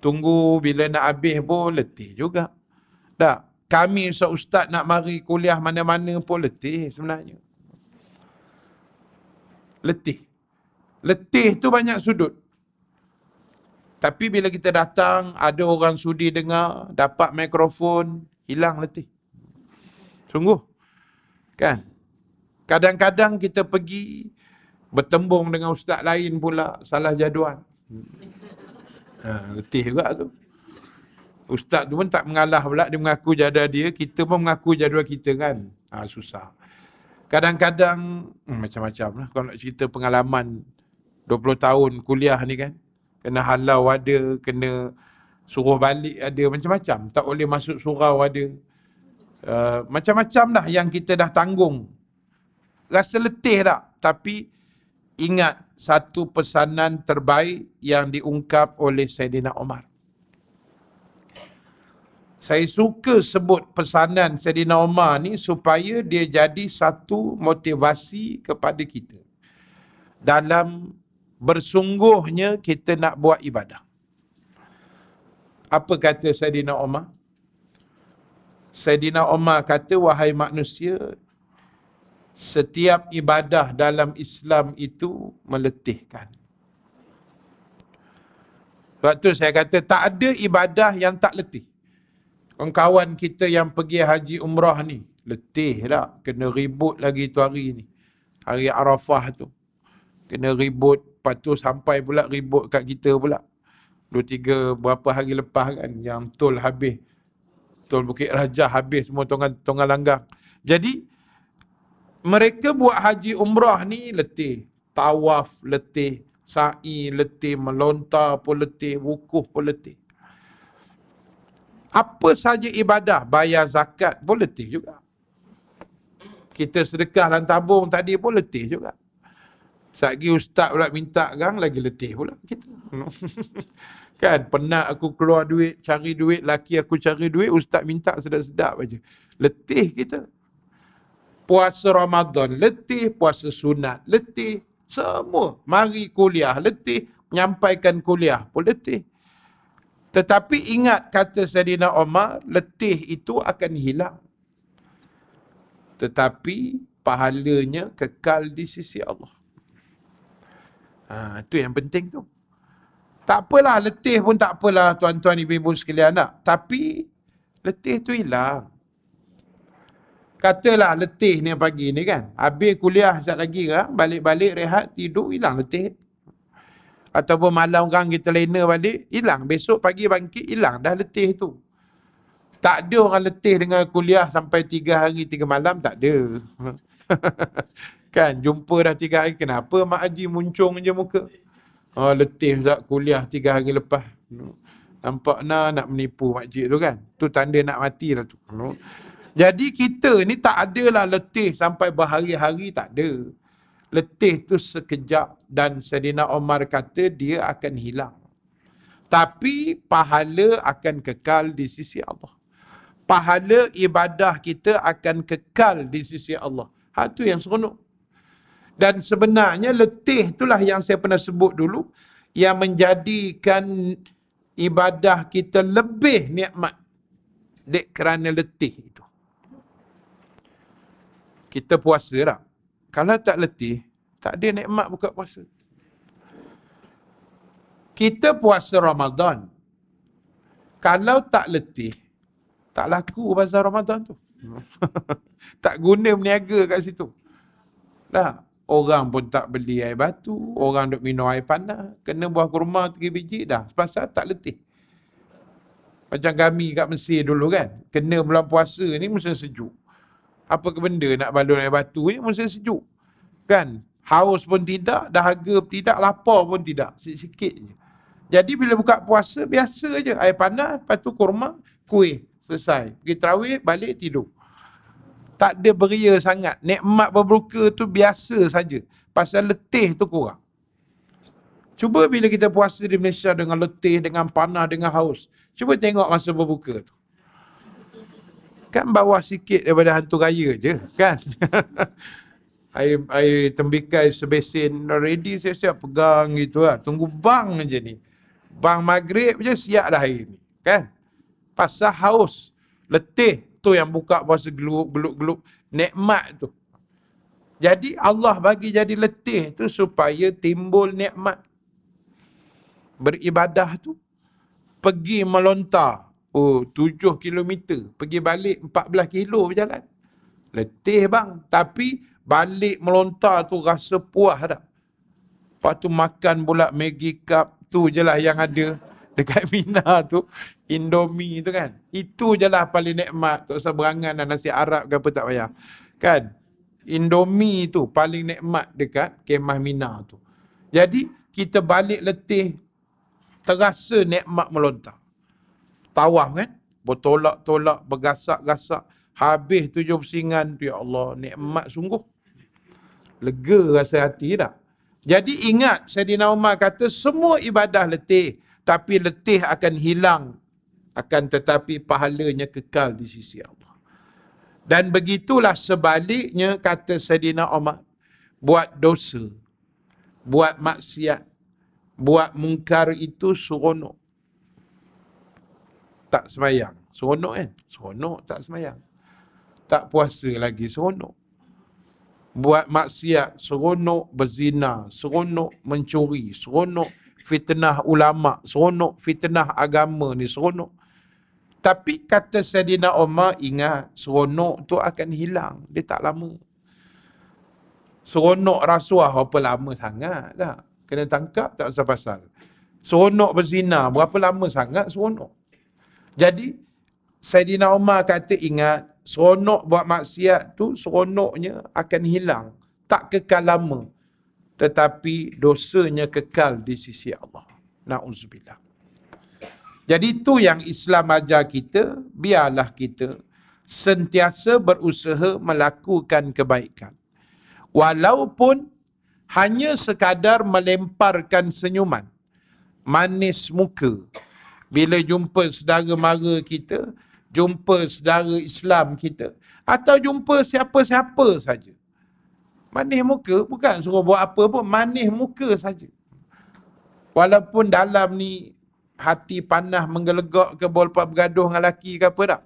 Tunggu bila nak habis pun letih juga. Tak? Kami ustaz nak mari kuliah mana-mana pun letih sebenarnya. Letih. Letih tu banyak sudut. Tapi bila kita datang, ada orang sudi dengar, dapat mikrofon, hilang letih. Sungguh. Kan? Kadang-kadang kita pergi bertembung dengan ustaz lain pula salah jadual. Ha, letih juga tu. Ustaz tu pun tak mengalah pula dia mengaku jadual dia, kita pun mengaku jadual kita kan. Ha, susah. Kadang-kadang hmm, macam-macam lah. Kalau nak cerita pengalaman 20 tahun kuliah ni kan. Kena halau ada, kena suruh balik ada macam-macam. Tak boleh masuk surau ada. Eh, macam-macam dah yang kita dah tanggung. Rasa letih tak? Tapi ingat satu pesanan terbaik yang diungkap oleh Sayyidina Omar. Saya suka sebut pesanan Sayyidina Omar ni supaya dia jadi satu motivasi kepada kita. Dalam bersungguhnya kita nak buat ibadah. Apa kata Sayyidina Omar? Saidina Umar kata, wahai manusia, setiap ibadah dalam Islam itu meletihkan. Sebab tu saya kata, tak ada ibadah yang tak letih. Kawan-kawan kita yang pergi haji umrah ni, letih lah. Kena ribut lagi tu hari ni. Hari Arafah tu. Kena ribut. Lepas tu sampai pula ribut kat kita pula. Dua tiga berapa hari lepas kan yang tol habis. Tol Bukit raja habis semua tonggal tonggal langgar. Jadi mereka buat haji umrah ni letih, tawaf letih, sa'i letih, melontar pun letih, wukuf pun letih. Apa saja ibadah, bayar zakat pun letih juga. Kita sedekah dan tabung tadi pun letih juga. Sekejap ustaz pula minta gang lagi letih pula kita. (laughs) Kan penat aku keluar duit, cari duit, laki aku cari duit, ustaz minta sedap-sedap aja. Letih kita. Puasa Ramadan letih, puasa sunat letih, semua. Mari kuliah letih, menyampaikan kuliah pun letih. Tetapi ingat kata Sayyidina Omar, letih itu akan hilang. Tetapi pahalanya kekal di sisi Allah. Ha, itu yang penting tu. Tak apalah letih pun tak apalah tuan-tuan ibu-ibu sekalian nak. Tapi letih tu hilang. Katalah letih ni pagi ni kan. Habis kuliah sejak lagi kan. Balik-balik rehat tidur hilang letih. Ataupun malam orang kita lena balik hilang. Besok pagi bangkit hilang dah letih tu. Tak ada orang letih dengan kuliah sampai tiga hari tiga malam tak ada. (laughs) kan jumpa dah tiga hari kenapa Mak Haji muncung je muka. Oh, letih tak kuliah tiga hari lepas. Nampak na nak menipu makcik tu kan. Tu tanda nak mati lah tu. Jadi kita ni tak adalah letih sampai berhari-hari tak ada. Letih tu sekejap dan Sedina Omar kata dia akan hilang. Tapi pahala akan kekal di sisi Allah. Pahala ibadah kita akan kekal di sisi Allah. Hal yang seronok. Dan sebenarnya letih itulah yang saya pernah sebut dulu yang menjadikan ibadah kita lebih nikmat dek kerana letih itu. Kita puasa tak? Kalau tak letih, tak ada nikmat buka puasa. Kita puasa Ramadan. Kalau tak letih, tak laku bazar Ramadan tu. (laughs) tak guna berniaga kat situ. Dah orang pun tak beli air batu, orang duk minum air panas, kena buah kurma tiga biji dah, sepasal tak letih. Macam kami kat Mesir dulu kan, kena bulan puasa ni mesti sejuk. Apa ke benda nak balon air batu ni mesti sejuk. Kan, haus pun tidak, dahaga pun tidak, lapar pun tidak, sikit-sikit je. Jadi bila buka puasa, biasa je, air panas, lepas tu kurma, kuih, selesai. Pergi terawih, balik, tidur tak ada beria sangat. Nikmat berbuka tu biasa saja. Pasal letih tu kurang. Cuba bila kita puasa di Malaysia dengan letih, dengan panah, dengan haus. Cuba tengok masa berbuka tu. Kan bawah sikit daripada hantu raya je, kan? (laughs) air, air tembikai sebesin, ready siap-siap pegang gitu lah. Tunggu bang je ni. Bang maghrib je siap dah air ni, kan? Pasal haus, letih, tu yang buka puasa geluk-geluk-geluk nikmat tu. Jadi Allah bagi jadi letih tu supaya timbul nekmat Beribadah tu pergi melontar oh tujuh kilometer, pergi balik empat 14 kilo berjalan. Letih bang, tapi balik melontar tu rasa puas dah. Lepas tu makan pula Maggie Cup tu je lah yang ada dekat (laughs) Mina tu, Indomie tu kan. Itu je lah paling nikmat. Tak usah berangan dan nasi Arab ke apa tak payah. Kan? Indomie tu paling nikmat dekat kemah Mina tu. Jadi, kita balik letih terasa nikmat melontar. Tawaf kan? Bertolak-tolak, bergasak-gasak. Habis tujuh pusingan tu, Ya Allah, nikmat sungguh. Lega rasa hati tak? Jadi ingat, Sayyidina Umar kata, semua ibadah letih tapi letih akan hilang akan tetapi pahalanya kekal di sisi Allah. Dan begitulah sebaliknya kata Sayyidina Umar buat dosa, buat maksiat, buat mungkar itu seronok. Tak semayang. Seronok kan? Seronok tak semayang. Tak puasa lagi seronok. Buat maksiat seronok berzina, seronok mencuri, seronok fitnah ulama, seronok fitnah agama ni seronok. Tapi kata Sayyidina Umar ingat seronok tu akan hilang, dia tak lama. Seronok rasuah apa lama sangat tak? Kena tangkap tak usah pasal. Seronok berzina berapa lama sangat seronok. Jadi Sayyidina Umar kata ingat seronok buat maksiat tu seronoknya akan hilang. Tak kekal lama tetapi dosanya kekal di sisi Allah. Nauzubillah. Jadi itu yang Islam ajar kita, biarlah kita sentiasa berusaha melakukan kebaikan. Walaupun hanya sekadar melemparkan senyuman, manis muka. Bila jumpa saudara mara kita, jumpa saudara Islam kita, atau jumpa siapa-siapa saja. Manis muka bukan suruh buat apa pun, manis muka saja. Walaupun dalam ni hati panah menggelegak ke bolpak bergaduh dengan lelaki ke apa tak.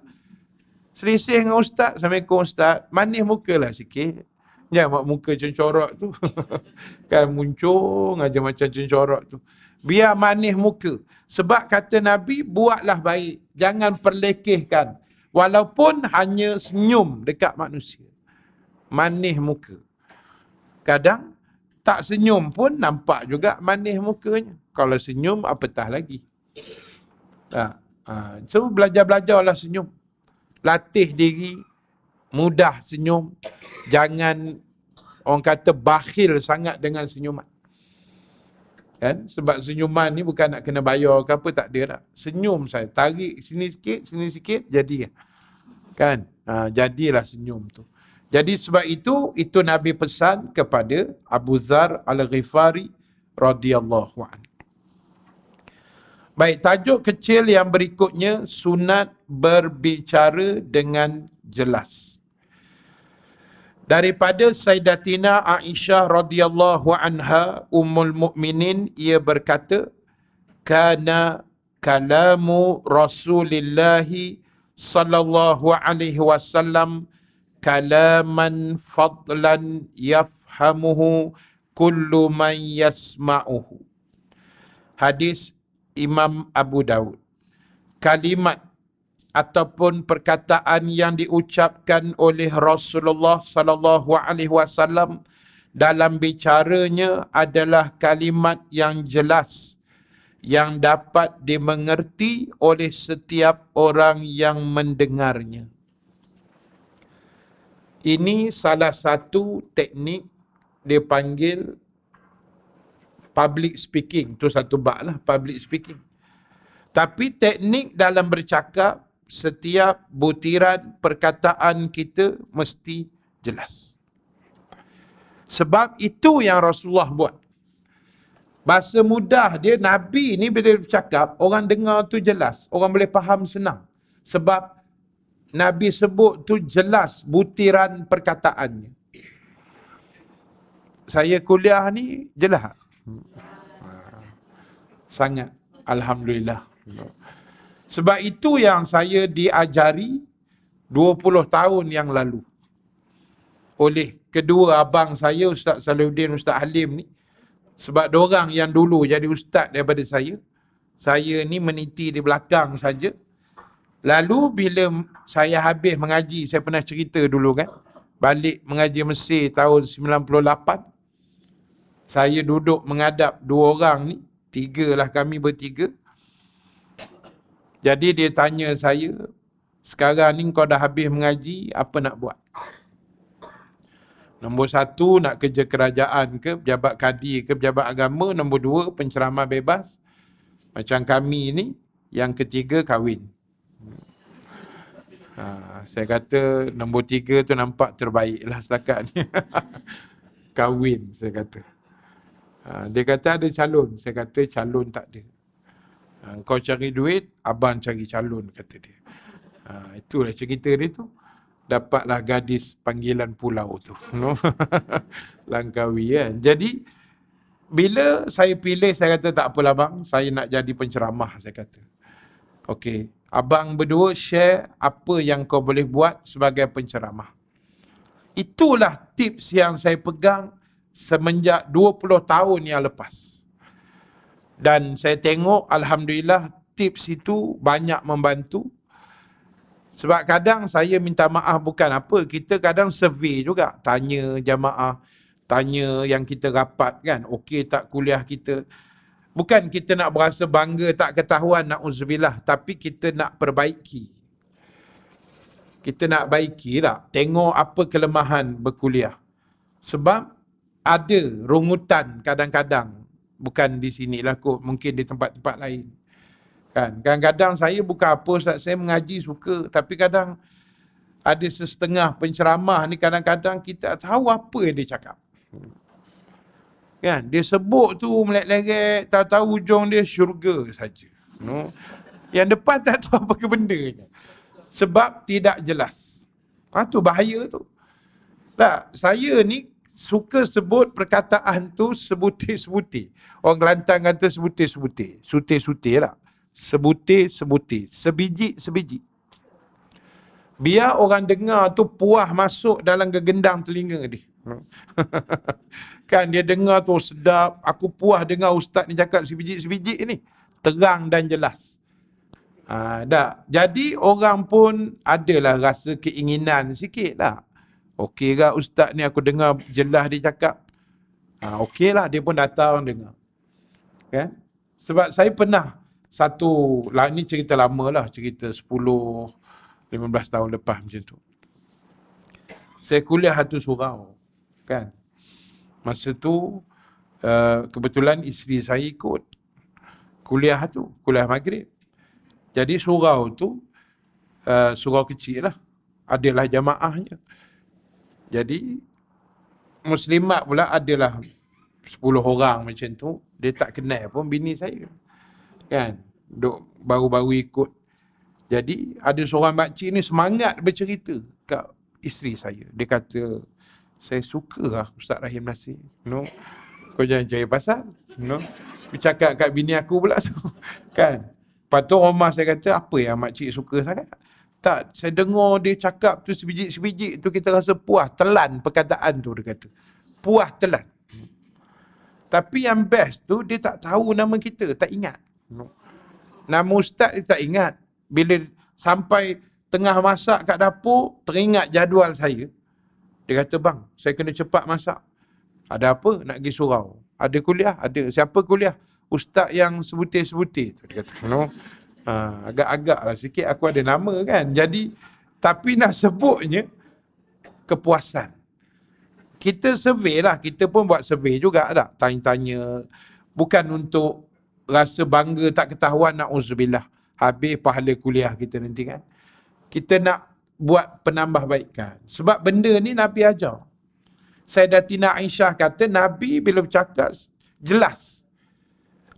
Selisih dengan ustaz, Assalamualaikum ustaz, manis muka lah sikit. Jangan buat muka cencorok tu. (laughs) kan muncung aja macam cencorok tu. Biar manis muka. Sebab kata Nabi, buatlah baik. Jangan perlekehkan. Walaupun hanya senyum dekat manusia. Manis muka kadang tak senyum pun nampak juga manis mukanya. Kalau senyum apatah lagi. Tak. Ha, ha. So belajar-belajarlah senyum. Latih diri mudah senyum. Jangan orang kata bakhil sangat dengan senyuman. Kan? Sebab senyuman ni bukan nak kena bayar ke apa, tak ada lah. Senyum saya, tarik sini sikit, sini sikit, jadi. Kan? Ha, jadilah senyum tu. Jadi sebab itu itu Nabi pesan kepada Abu Dzar Al-Ghifari radhiyallahu anhu. Baik, tajuk kecil yang berikutnya sunat berbicara dengan jelas. Daripada Sayyidatina Aisyah radhiyallahu anha Ummul Mukminin ia berkata kana kalamu Rasulillah sallallahu alaihi wasallam Kalaman fadlan يفهمه كل man يسمعه hadis Imam Abu Dawud kalimat ataupun perkataan yang diucapkan oleh Rasulullah sallallahu alaihi wasallam dalam bicaranya adalah kalimat yang jelas yang dapat dimengerti oleh setiap orang yang mendengarnya. Ini salah satu teknik dia panggil public speaking. Itu satu bak lah, public speaking. Tapi teknik dalam bercakap, setiap butiran perkataan kita mesti jelas. Sebab itu yang Rasulullah buat. Bahasa mudah dia, Nabi ni bila bercakap, orang dengar tu jelas. Orang boleh faham senang. Sebab Nabi sebut tu jelas butiran perkataannya. Saya kuliah ni jelas. Sangat. Alhamdulillah. Sebab itu yang saya diajari 20 tahun yang lalu. Oleh kedua abang saya, Ustaz Saluddin, Ustaz Halim ni. Sebab dorang yang dulu jadi ustaz daripada saya. Saya ni meniti di belakang saja. Lalu bila saya habis mengaji, saya pernah cerita dulu kan. Balik mengaji Mesir tahun 98. Saya duduk menghadap dua orang ni. Tiga lah kami bertiga. Jadi dia tanya saya, sekarang ni kau dah habis mengaji, apa nak buat? Nombor satu, nak kerja kerajaan ke, pejabat kadi ke, pejabat agama. Nombor dua, penceramah bebas. Macam kami ni. Yang ketiga, kahwin. Ha, saya kata nombor tiga tu nampak terbaik lah setakat ni. (laughs) Kawin saya kata. Ha, dia kata ada calon. Saya kata calon tak ada. Ha, kau cari duit, abang cari calon kata dia. Ha, itulah cerita dia tu. Dapatlah gadis panggilan pulau tu. No? (laughs) Langkawi kan. Jadi bila saya pilih saya kata tak apalah bang. Saya nak jadi penceramah saya kata. Okey abang berdua share apa yang kau boleh buat sebagai penceramah. Itulah tips yang saya pegang semenjak 20 tahun yang lepas. Dan saya tengok alhamdulillah tips itu banyak membantu. Sebab kadang saya minta maaf bukan apa, kita kadang survey juga tanya jamaah, tanya yang kita rapat kan, okey tak kuliah kita. Bukan kita nak berasa bangga tak ketahuan nak na'udzubillah tapi kita nak perbaiki. Kita nak baiki lah. Tengok apa kelemahan berkuliah. Sebab ada rungutan kadang-kadang. Bukan di sini lah kot. Mungkin di tempat-tempat lain. Kan? Kadang-kadang saya bukan apa. Saya mengaji suka. Tapi kadang ada sesetengah penceramah ni kadang-kadang kita tahu apa yang dia cakap. Hmm. Kan? Dia sebut tu melek-lek, tak tahu ujung dia syurga saja. No. Yang depan tak tahu apa ke benda ni. Sebab tidak jelas. Ha, tu bahaya tu. Tak, lah, saya ni suka sebut perkataan tu sebuti-sebuti. Orang Kelantan kata sebuti-sebuti, sute-sute lah. Sebuti-sebuti, Sebiji-sebiji. Biar orang dengar tu puah masuk dalam gegendang telinga dia. Hmm. (laughs) kan dia dengar tu oh, sedap. Aku puas dengar ustaz ni cakap sebiji sebiji ni. Terang dan jelas. Ha, dah. Jadi orang pun adalah rasa keinginan sikit lah. Okey lah ustaz ni aku dengar jelas dia cakap. Ha, Okey lah dia pun datang dengar. Kan? Sebab saya pernah satu, lah, ni cerita lama lah, cerita 10, 15 tahun lepas macam tu. Saya kuliah satu surau kan masa tu uh, kebetulan isteri saya ikut kuliah tu kuliah maghrib jadi surau tu uh, surau kecil lah adalah jamaahnya jadi muslimat pula adalah sepuluh orang macam tu dia tak kenal pun bini saya kan duk baru-baru ikut jadi ada seorang makcik ni semangat bercerita kat isteri saya. Dia kata, saya suka lah Ustaz Rahim Nasir. No. Kau jangan jaya pasal. No. Bercakap kat bini aku pula tu. (laughs) kan. Lepas tu Omar saya kata, apa yang makcik suka sangat? Tak, saya dengar dia cakap tu sebiji sebiji tu kita rasa puas. Telan perkataan tu dia kata. Puas telan. Tapi yang best tu dia tak tahu nama kita, tak ingat. Nama ustaz dia tak ingat. Bila sampai tengah masak kat dapur, teringat jadual saya. Dia kata, bang, saya kena cepat masak. Ada apa? Nak pergi surau. Ada kuliah? Ada. Siapa kuliah? Ustaz yang sebutir-sebutir. Dia kata, no. Uh, ha, agak-agak lah sikit. Aku ada nama kan. Jadi, tapi nak sebutnya, kepuasan. Kita survey lah. Kita pun buat survey juga tak? Tanya-tanya. Bukan untuk rasa bangga tak ketahuan nak uzubillah. Habis pahala kuliah kita nanti kan. Kita nak buat penambahbaikan. Sebab benda ni Nabi ajar. Sayyidatina Aisyah kata Nabi bila bercakap jelas.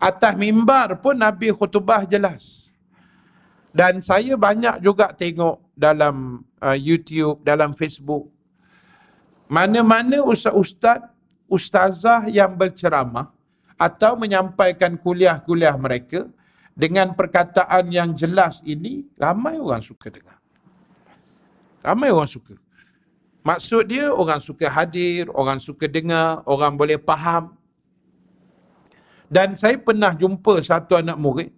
Atas mimbar pun Nabi khutbah jelas. Dan saya banyak juga tengok dalam uh, YouTube, dalam Facebook. Mana-mana ustaz-ustaz, ustazah yang berceramah atau menyampaikan kuliah-kuliah mereka dengan perkataan yang jelas ini ramai orang suka dengar. Ramai orang suka. Maksud dia orang suka hadir, orang suka dengar, orang boleh faham. Dan saya pernah jumpa satu anak murid.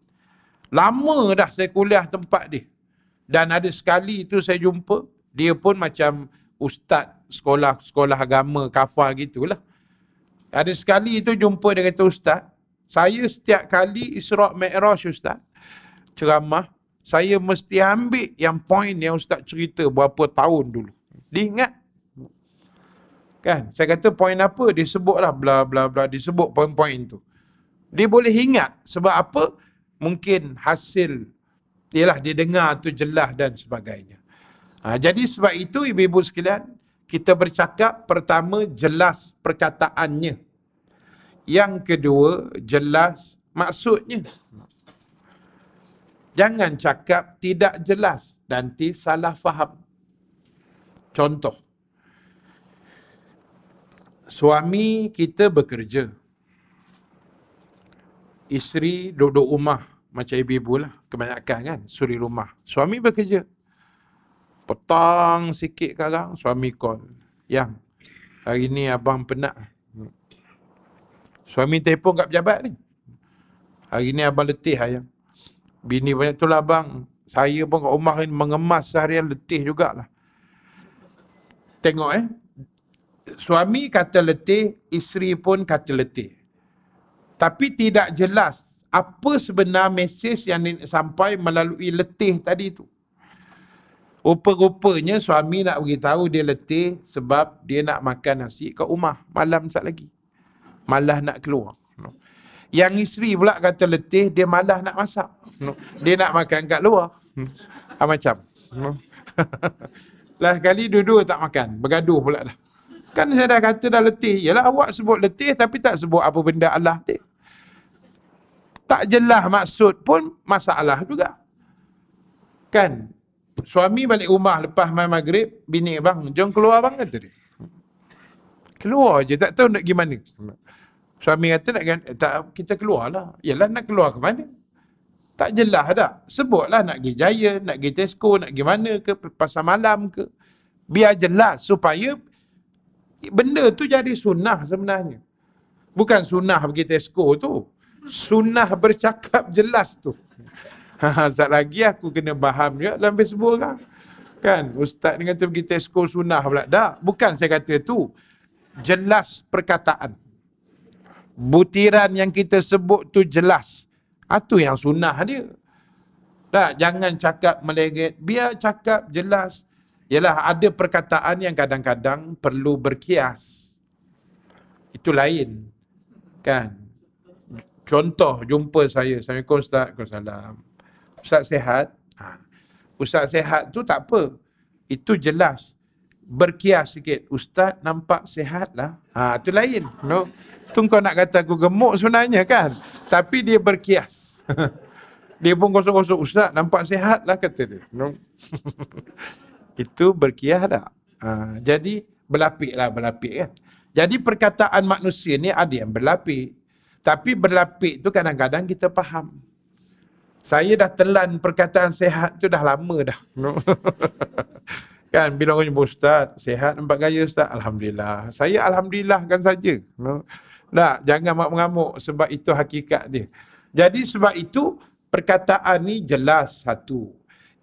Lama dah saya kuliah tempat dia. Dan ada sekali itu saya jumpa, dia pun macam ustaz sekolah-sekolah agama, kafar gitulah. Ada sekali itu jumpa dia kata ustaz, saya setiap kali Isra' Mi'raj ustaz, ceramah, saya mesti ambil yang point yang ustaz cerita berapa tahun dulu. Dia ingat. Kan? Saya kata point apa? Dia sebutlah bla bla bla. Dia sebut point-point tu. Dia boleh ingat sebab apa? Mungkin hasil ialah dia dengar tu jelas dan sebagainya. Ha, jadi sebab itu ibu-ibu sekalian, kita bercakap pertama jelas perkataannya. Yang kedua jelas maksudnya. Jangan cakap tidak jelas. Nanti salah faham. Contoh. Suami kita bekerja. Isteri duduk rumah. Macam ibu-ibu lah. Kebanyakan kan. Suri rumah. Suami bekerja. Petang sikit sekarang. Suami call. Yang. Hari ni abang penat. Suami telefon kat pejabat ni. Hari ni abang letih ayam. Bini banyak tu lah bang. Saya pun kat rumah ni mengemas seharian letih jugalah. Tengok eh. Suami kata letih, isteri pun kata letih. Tapi tidak jelas apa sebenar mesej yang sampai melalui letih tadi tu. Rupa-rupanya suami nak beritahu dia letih sebab dia nak makan nasi kat rumah malam sekejap lagi. Malah nak keluar. Yang isteri pula kata letih, dia malah nak masak. Dia nak makan kat luar. Hmm. Ah, macam. (laughs) Last kali dua-dua tak makan. Bergaduh pula dah. Kan saya dah kata dah letih. Yalah awak sebut letih tapi tak sebut apa benda Allah dia. Tak jelas maksud pun masalah juga. Kan? Suami balik rumah lepas main maghrib. Bini bang, jom keluar bang kata dia. Keluar je tak tahu nak pergi mana. Suami kata nak tak, kita keluarlah. Yalah nak keluar ke mana? Tak jelas dah. Sebutlah nak pergi Jaya, nak pergi Tesco, nak pergi mana ke, pasar malam ke. Biar jelas supaya benda tu jadi sunnah sebenarnya. Bukan sunnah pergi Tesco tu. Sunnah bercakap jelas tu. Ha, ha, Sekejap lagi aku kena faham juga dalam Facebook kan. Kan? Ustaz ni kata pergi Tesco sunnah pula. Dah. Bukan saya kata tu. Jelas perkataan. Butiran yang kita sebut tu jelas. Jelas. Itu yang sunnah dia. Tak, jangan cakap meleget. Biar cakap jelas. Yalah ada perkataan yang kadang-kadang perlu berkias. Itu lain. Kan? Contoh jumpa saya. Assalamualaikum Ustaz. Waalaikumsalam. Ustaz sehat. Ha. Ustaz sehat tu tak apa. Itu jelas berkias sikit. Ustaz nampak sehat lah. Ha, itu lain. No? Itu kau nak kata aku gemuk sebenarnya kan? Tapi dia berkias. (laughs) dia pun kosong-kosong. Ustaz nampak sehat lah kata dia. No? (laughs) itu berkias tak? Ha, jadi berlapik lah berlapik kan? Jadi perkataan manusia ni ada yang berlapik. Tapi berlapik tu kadang-kadang kita faham. Saya dah telan perkataan sehat tu dah lama dah. No? (laughs) Kan bila orang jumpa ustaz, sehat nampak gaya ustaz, alhamdulillah. Saya alhamdulillah kan saja. Nah jangan mengamuk sebab itu hakikat dia. Jadi sebab itu perkataan ni jelas satu.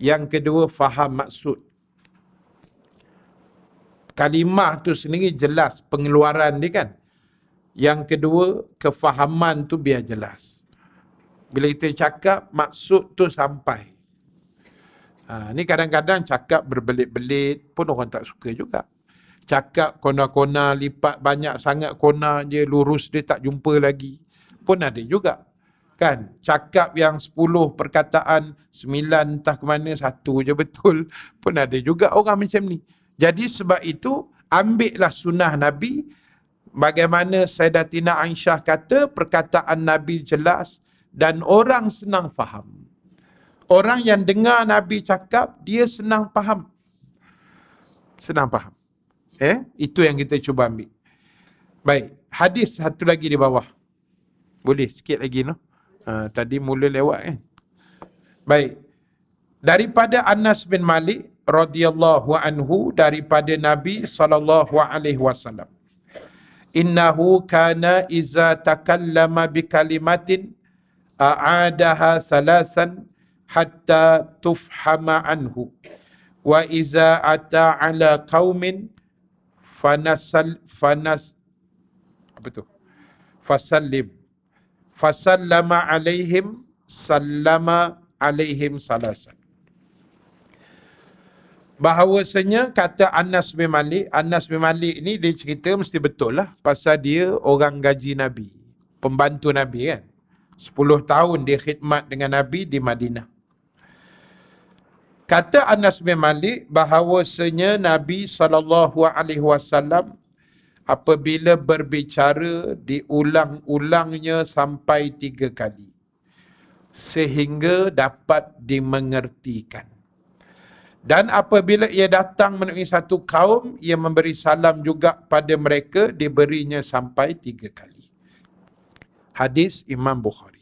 Yang kedua faham maksud. Kalimah tu sendiri jelas pengeluaran dia kan. Yang kedua kefahaman tu biar jelas. Bila kita cakap maksud tu sampai. Ha, ni kadang-kadang cakap berbelit-belit pun orang tak suka juga. Cakap kona-kona lipat banyak sangat kona je lurus dia tak jumpa lagi pun ada juga. Kan? Cakap yang 10 perkataan 9 entah ke mana satu je betul pun ada juga orang macam ni. Jadi sebab itu ambillah sunnah Nabi bagaimana Sayyidatina Aisyah kata perkataan Nabi jelas dan orang senang faham. Orang yang dengar Nabi cakap, dia senang faham. Senang faham. Eh, itu yang kita cuba ambil. Baik, hadis satu lagi di bawah. Boleh sikit lagi noh. Ah, uh, tadi mula lewat kan. Baik. Daripada Anas bin Malik radhiyallahu anhu daripada Nabi sallallahu alaihi wasallam. Innahu kana iza takallama bi kalimatin a'adaha thalathan hatta tufhama anhu wa iza ata ala qaumin fanasal fanas apa tu fasallim fasallama alaihim sallama alaihim salasan bahawasanya kata Anas bin Malik Anas bin Malik ni dia cerita mesti betul lah pasal dia orang gaji nabi pembantu nabi kan 10 tahun dia khidmat dengan nabi di Madinah Kata Anas bin Malik bahawasanya Nabi saw apabila berbicara diulang-ulangnya sampai tiga kali sehingga dapat dimengertikan. Dan apabila ia datang menemui satu kaum, ia memberi salam juga pada mereka, diberinya sampai tiga kali. Hadis Imam Bukhari.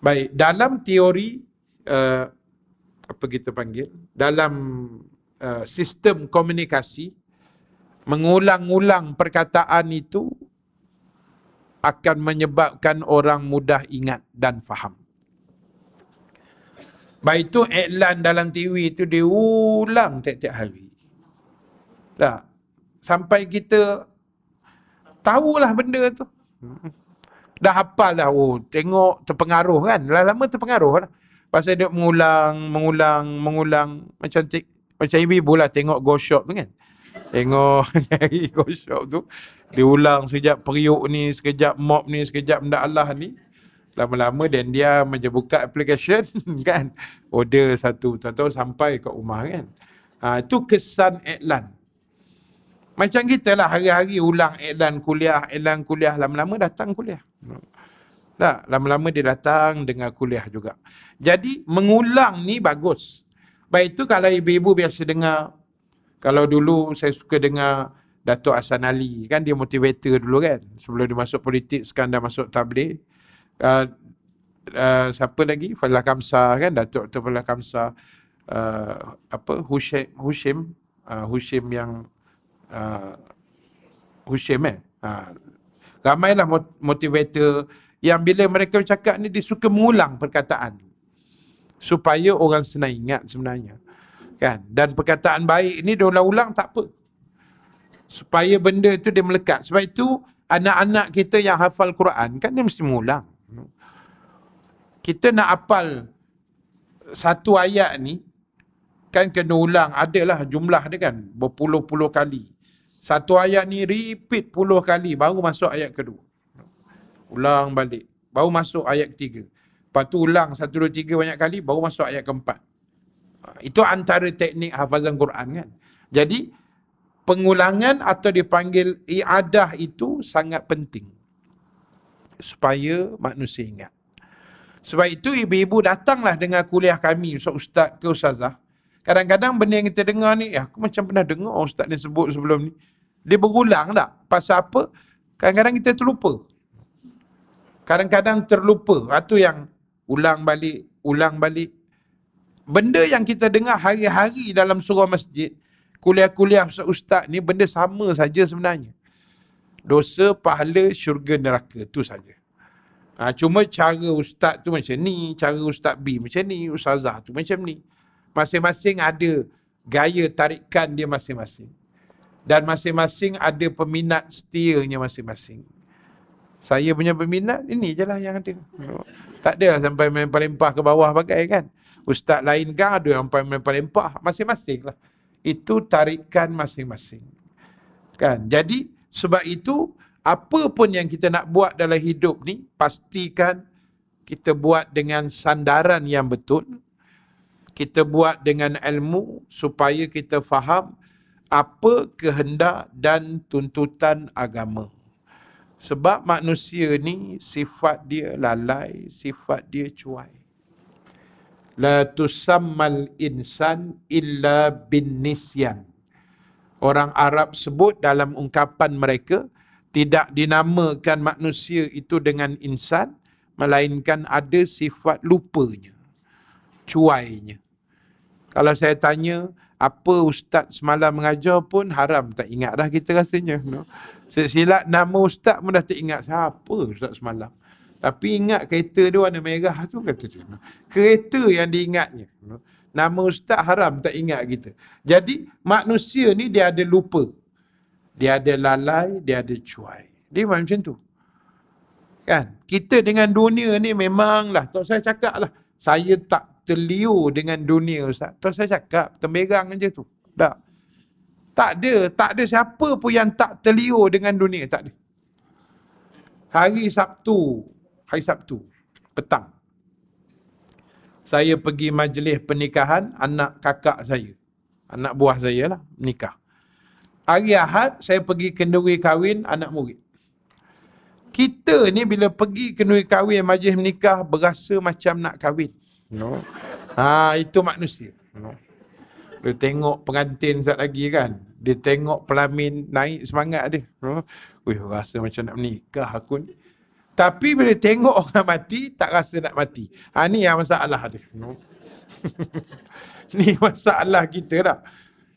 Baik, dalam teori uh, apa kita panggil dalam uh, sistem komunikasi mengulang-ulang perkataan itu akan menyebabkan orang mudah ingat dan faham. Baik itu iklan dalam TV itu diulang tiap-tiap hari. Tak. Sampai kita tahulah benda tu. Hmm. Dah hafal dah. Oh, tengok terpengaruh kan. Lama-lama terpengaruh lah. Pasal dia mengulang, mengulang, mengulang. Macam tik, macam ibu bola tengok go shop tu kan. Tengok (laughs) nyari go shop tu. Diulang sejak periuk ni, sekejap mop ni, sekejap benda Allah ni. Lama-lama dan dia macam buka aplikasi (laughs) kan. Order satu, satu sampai ke rumah kan. Ha, itu kesan iklan. Macam kita lah hari-hari ulang iklan kuliah, iklan kuliah, lama-lama datang kuliah. Tak, lama-lama dia datang dengar kuliah juga. Jadi mengulang ni bagus. Baik itu kalau ibu-ibu biasa dengar. Kalau dulu saya suka dengar Datuk Hassan Ali. Kan dia motivator dulu kan. Sebelum dia masuk politik, sekarang dah masuk tabligh. Ah, uh, ah, uh, siapa lagi? Fadlah Kamsah kan. Datuk Dr. Fadlah Kamsah. Ah, uh, apa? Hushim. Hushim, uh, Hushim yang... Uh, Hushim eh? Uh, ramailah motivator yang bila mereka cakap ni dia suka mengulang perkataan supaya orang senang ingat sebenarnya kan dan perkataan baik ni dia ulang-ulang tak apa supaya benda tu dia melekat sebab itu anak-anak kita yang hafal Quran kan dia mesti mengulang kita nak hafal satu ayat ni kan kena ulang adalah jumlah dia kan berpuluh-puluh kali satu ayat ni repeat puluh kali baru masuk ayat kedua Ulang balik. Baru masuk ayat ketiga. Lepas tu ulang satu, dua, tiga banyak kali, baru masuk ayat keempat. Ha, itu antara teknik hafazan Quran kan. Jadi, pengulangan atau dipanggil iadah itu sangat penting. Supaya manusia ingat. Sebab itu ibu-ibu datanglah dengan kuliah kami, ustaz ke ustazah. Kadang-kadang benda yang kita dengar ni, ya aku macam pernah dengar ustaz ni sebut sebelum ni. Dia berulang tak? Pasal apa? Kadang-kadang kita terlupa kadang-kadang terlupa. Itu ha, yang ulang balik, ulang balik. Benda yang kita dengar hari-hari dalam surah masjid, kuliah-kuliah ustaz ni benda sama saja sebenarnya. Dosa, pahala, syurga, neraka. tu saja. Ha, cuma cara ustaz tu macam ni, cara ustaz B macam ni, ustazah tu macam ni. Masing-masing ada gaya tarikan dia masing-masing. Dan masing-masing ada peminat setianya masing-masing. Saya punya peminat, ini je lah yang ada. Tak ada lah sampai main palempah ke bawah pakai kan. Ustaz lain kan ada yang sampai main palempah. Masing-masing lah. Itu tarikan masing-masing. Kan? Jadi sebab itu, apa pun yang kita nak buat dalam hidup ni, pastikan kita buat dengan sandaran yang betul. Kita buat dengan ilmu supaya kita faham apa kehendak dan tuntutan agama. Sebab manusia ni sifat dia lalai, sifat dia cuai. La tusammal insan illa bin nisyan. Orang Arab sebut dalam ungkapan mereka, tidak dinamakan manusia itu dengan insan, melainkan ada sifat lupanya, cuainya. Kalau saya tanya, apa ustaz semalam mengajar pun haram, tak ingat dah kita rasanya. No? silap nama ustaz pun dah tak ingat siapa ustaz semalam. Tapi ingat kereta dia warna merah tu kata dia. Kereta yang diingatnya. Nama ustaz haram tak ingat kita. Jadi manusia ni dia ada lupa. Dia ada lalai, dia ada cuai. Dia macam tu. Kan? Kita dengan dunia ni memang lah. Tak saya cakap lah. Saya tak terliur dengan dunia ustaz. Tak saya cakap. Temerang je tu. Tak. Tak ada, tak ada siapa pun yang tak telio dengan dunia, tak ada. Hari Sabtu, hari Sabtu, petang. Saya pergi majlis pernikahan anak kakak saya. Anak buah saya lah, nikah. Hari Ahad, saya pergi kenduri kahwin anak murid. Kita ni bila pergi kenduri kahwin majlis nikah, berasa macam nak kahwin. No. Ha, itu manusia. No. Lu tengok pengantin sat lagi kan dia tengok pelamin naik semangat dia. Oh, wih, rasa macam nak menikah aku ni. Tapi bila tengok (laughs) orang mati, tak rasa nak mati. Ha, ni yang masalah dia. Oh. (laughs) ni masalah kita lah.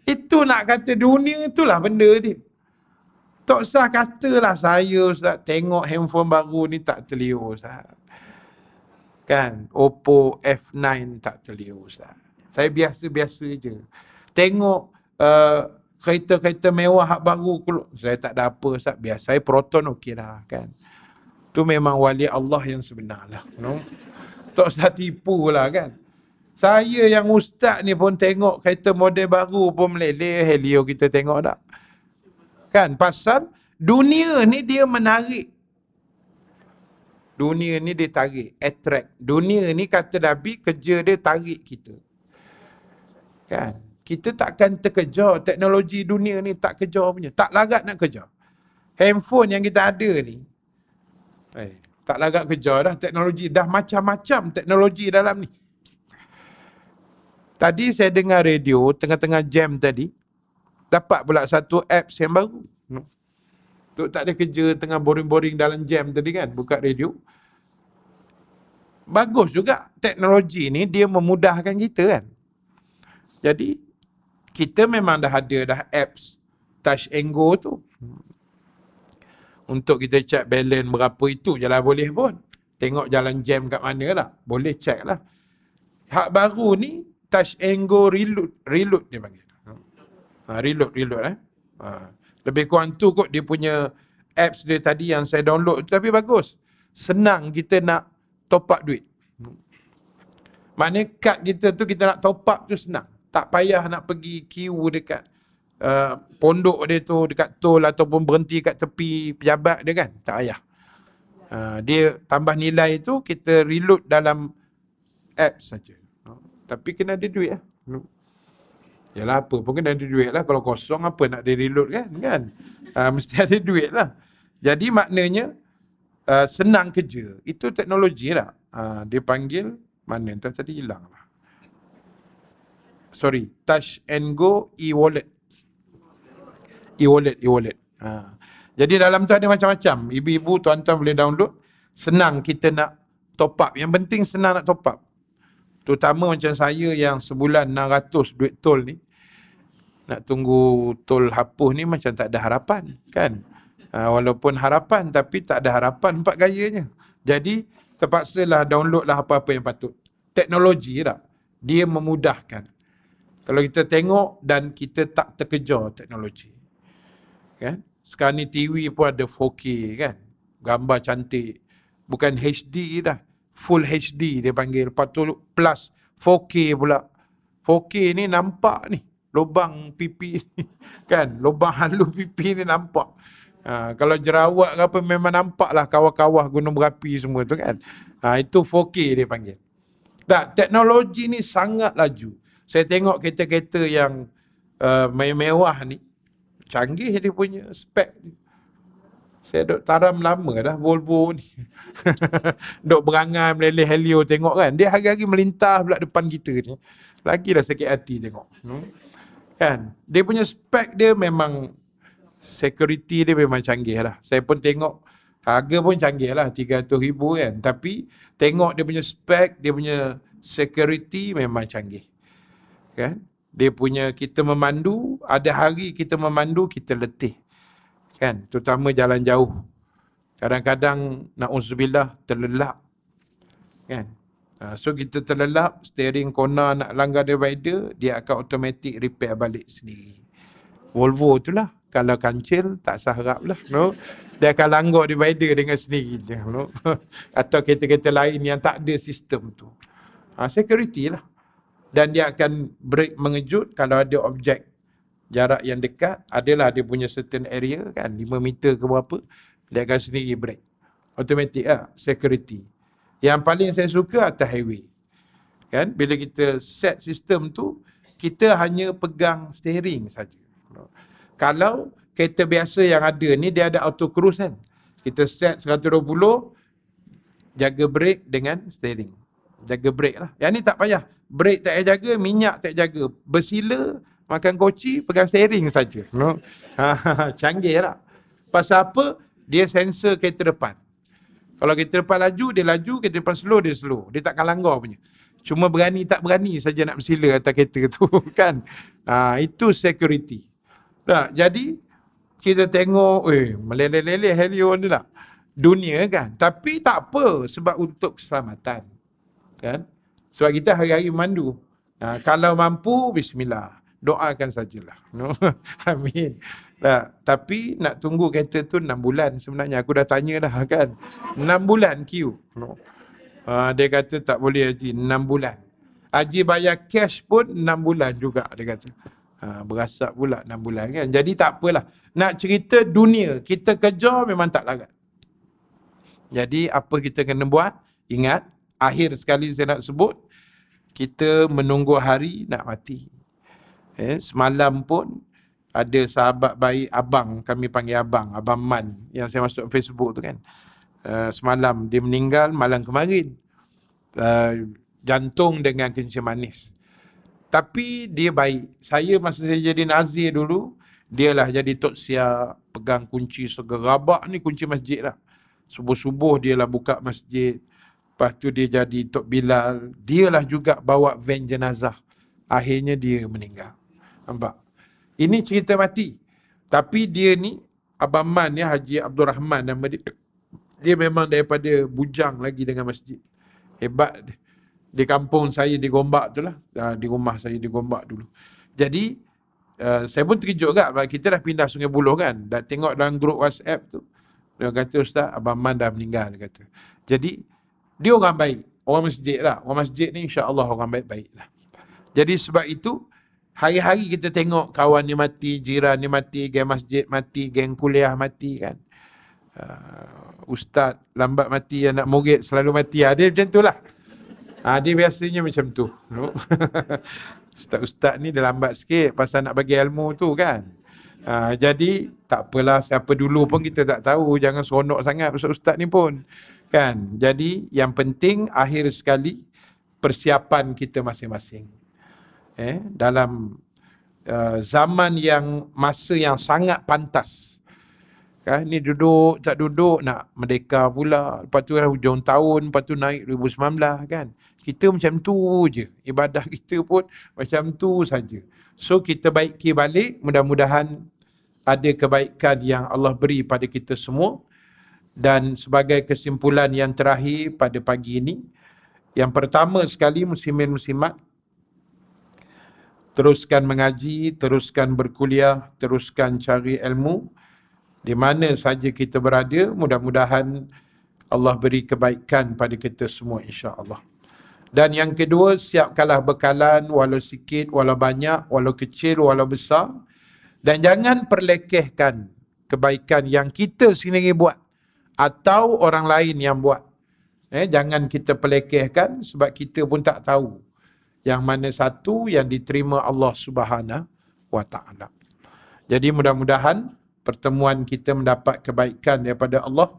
Itu nak kata dunia, itulah benda dia. Tak usah katalah saya Ustaz, tengok handphone baru ni tak terliur Ustaz. Kan, Oppo F9 tak terliur Ustaz. Saya biasa-biasa je. Tengok uh, kereta-kereta mewah hak baru keluar. Saya tak ada apa Ustaz. Biasa saya proton okey lah kan. Tu memang wali Allah yang sebenar lah. No? Tak usah tipu lah kan. Saya yang ustaz ni pun tengok kereta model baru pun meleleh. Helio kita tengok tak? Kan? Pasal dunia ni dia menarik. Dunia ni dia tarik. Attract. Dunia ni kata Nabi kerja dia tarik kita. Kan? Kita takkan terkejar. Teknologi dunia ni tak kejar punya. Tak larat nak kejar. Handphone yang kita ada ni. Eh, tak larat kejar dah teknologi. Dah macam-macam teknologi dalam ni. Tadi saya dengar radio tengah-tengah jam tadi. Dapat pula satu app yang baru. tu tak ada kerja tengah boring-boring dalam jam tadi kan. Buka radio. Bagus juga teknologi ni dia memudahkan kita kan. Jadi kita memang dah ada dah apps touch and go tu. Untuk kita check balance berapa itu je lah boleh pun. Tengok jalan jam kat mana lah. Boleh check lah. Hak baru ni touch and go reload. Reload dia panggil. Ha, reload, reload eh. Ha. Lebih kurang tu kot dia punya apps dia tadi yang saya download tu tapi bagus. Senang kita nak top up duit. Maknanya kad kita tu kita nak top up tu senang tak payah nak pergi queue dekat uh, pondok dia tu dekat tol ataupun berhenti kat tepi pejabat dia kan tak payah uh, dia tambah nilai tu kita reload dalam app saja uh, tapi kena ada duit lah hmm. Yalah apa pun kena ada duit lah kalau kosong apa nak dia reload kan kan uh, (laughs) mesti ada duit lah jadi maknanya uh, senang kerja itu teknologi lah uh, dia panggil mana entah tadi hilang lah sorry touch and go e wallet e wallet e wallet ha. jadi dalam tu ada macam-macam ibu-ibu tuan-tuan boleh download senang kita nak top up yang penting senang nak top up terutama macam saya yang sebulan 600 duit tol ni nak tunggu tol hapus ni macam tak ada harapan kan ha, walaupun harapan tapi tak ada harapan empat gayanya jadi terpaksalah download lah apa-apa yang patut teknologi tak dia memudahkan kalau kita tengok dan kita tak terkejar teknologi. Kan? Sekarang ni TV pun ada 4K kan. Gambar cantik. Bukan HD dah. Full HD dia panggil. Lepas tu plus 4K pula. 4K ni nampak ni. Lubang pipi ni. (laughs) Kan? Lubang halu pipi ni nampak. Ha, kalau jerawat ke apa memang nampak lah kawah-kawah gunung berapi semua tu kan. Ha, itu 4K dia panggil. Tak, teknologi ni sangat laju saya tengok kereta-kereta yang uh, mewah ni canggih dia punya spek ni. saya duk taram lama dah Volvo ni (laughs) duk berangan meleleh helio tengok kan dia hari-hari melintas pula depan kita ni lagi dah sakit hati tengok hmm? kan dia punya spek dia memang security dia memang canggih lah saya pun tengok harga pun canggih lah 300 ribu kan tapi tengok dia punya spek dia punya security memang canggih kan dia punya kita memandu ada hari kita memandu kita letih kan terutama jalan jauh kadang-kadang nauzubillah terlelap kan ha, so kita terlelap steering corner nak langgar divider dia akan automatic repair balik sendiri Volvo itulah kalau kancil tak sahrap lah no dia akan langgar divider dengan sendiri no (laughs) atau kereta-kereta lain yang tak ada sistem tu ha, security lah dan dia akan break mengejut kalau ada objek jarak yang dekat adalah dia punya certain area kan 5 meter ke berapa dia akan sendiri break automatic lah security yang paling saya suka atas highway kan bila kita set sistem tu kita hanya pegang steering saja. kalau kereta biasa yang ada ni dia ada auto cruise kan kita set 120 jaga brake dengan steering jaga brake lah yang ni tak payah Break tak payah jaga, minyak tak jaga. Bersila, makan koci, pegang sering saja. No? (laughs) Ah, canggih lah. Pasal apa? Dia sensor kereta depan. Kalau kereta depan laju, dia laju. Kereta depan slow, dia slow. Dia takkan langgar punya. Cuma berani tak berani saja nak bersila atas kereta tu (laughs) kan. Ha, itu security. Tak, jadi kita tengok eh meleleh-leleh helio ni lah. Dunia kan. Tapi tak apa sebab untuk keselamatan. Kan? Sebab kita hari-hari mandu. Ha, kalau mampu, bismillah. Doakan sajalah. No? (laughs) Amin. Nah, tapi nak tunggu kereta tu 6 bulan sebenarnya. Aku dah tanya dah kan. 6 bulan queue. No. Ha, dia kata tak boleh Haji. 6 bulan. Haji bayar cash pun 6 bulan juga dia kata. Ha, berasap pula 6 bulan kan. Jadi tak apalah. Nak cerita dunia. Kita kejar memang tak larat. Jadi apa kita kena buat? Ingat. Akhir sekali saya nak sebut kita menunggu hari nak mati. Eh, semalam pun ada sahabat baik abang, kami panggil abang, abang Man yang saya masuk Facebook tu kan. Uh, semalam dia meninggal malam kemarin. Uh, jantung dengan kencing manis. Tapi dia baik. Saya masa saya jadi nazir dulu, dia lah jadi tok siap pegang kunci segerabak ni kunci masjid lah. Subuh-subuh dia lah buka masjid. Lepas tu dia jadi Tok Bilal. Dialah juga bawa van jenazah. Akhirnya dia meninggal. Nampak? Ini cerita mati. Tapi dia ni, Abang Man ni, Haji Abdul Rahman nama dia. Dia memang daripada bujang lagi dengan masjid. Hebat. Di kampung saya di Gombak tu lah. Ah, di rumah saya di Gombak dulu. Jadi, Uh, saya pun terkejut kan kita dah pindah Sungai Buloh kan dah tengok dalam grup WhatsApp tu dia kata ustaz abang man dah meninggal dia kata jadi dia orang baik. Orang masjid lah. Orang masjid ni insya Allah orang baik-baik lah. Jadi sebab itu, hari-hari kita tengok kawan ni mati, jiran ni mati, geng masjid mati, geng kuliah mati kan. Uh, ustaz lambat mati, anak murid selalu mati. Ada ah, macam tu lah. Ha, dia biasanya macam tu. Ustaz-ustaz (laughs) ni dia lambat sikit pasal nak bagi ilmu tu kan. Ha, jadi tak apalah siapa dulu pun kita tak tahu. Jangan seronok sangat ustaz-ustaz ni pun. Kan? Jadi yang penting akhir sekali persiapan kita masing-masing. Eh, dalam uh, zaman yang masa yang sangat pantas. Kan? Ni duduk, tak duduk, nak merdeka pula. Lepas tu kan, hujung tahun, lepas tu naik 2019 kan. Kita macam tu je. Ibadah (laughs) kita pun macam tu saja. So kita baiki balik, mudah-mudahan ada kebaikan yang Allah beri pada kita semua. Dan sebagai kesimpulan yang terakhir pada pagi ini, yang pertama sekali muslimin muslimat teruskan mengaji, teruskan berkuliah, teruskan cari ilmu di mana saja kita berada, mudah-mudahan Allah beri kebaikan pada kita semua insya-Allah. Dan yang kedua, siapkanlah bekalan walau sikit, walau banyak, walau kecil, walau besar dan jangan perlekehkan kebaikan yang kita sendiri buat atau orang lain yang buat. Eh, jangan kita pelekehkan sebab kita pun tak tahu yang mana satu yang diterima Allah Subhanahu wa taala. Jadi mudah-mudahan pertemuan kita mendapat kebaikan daripada Allah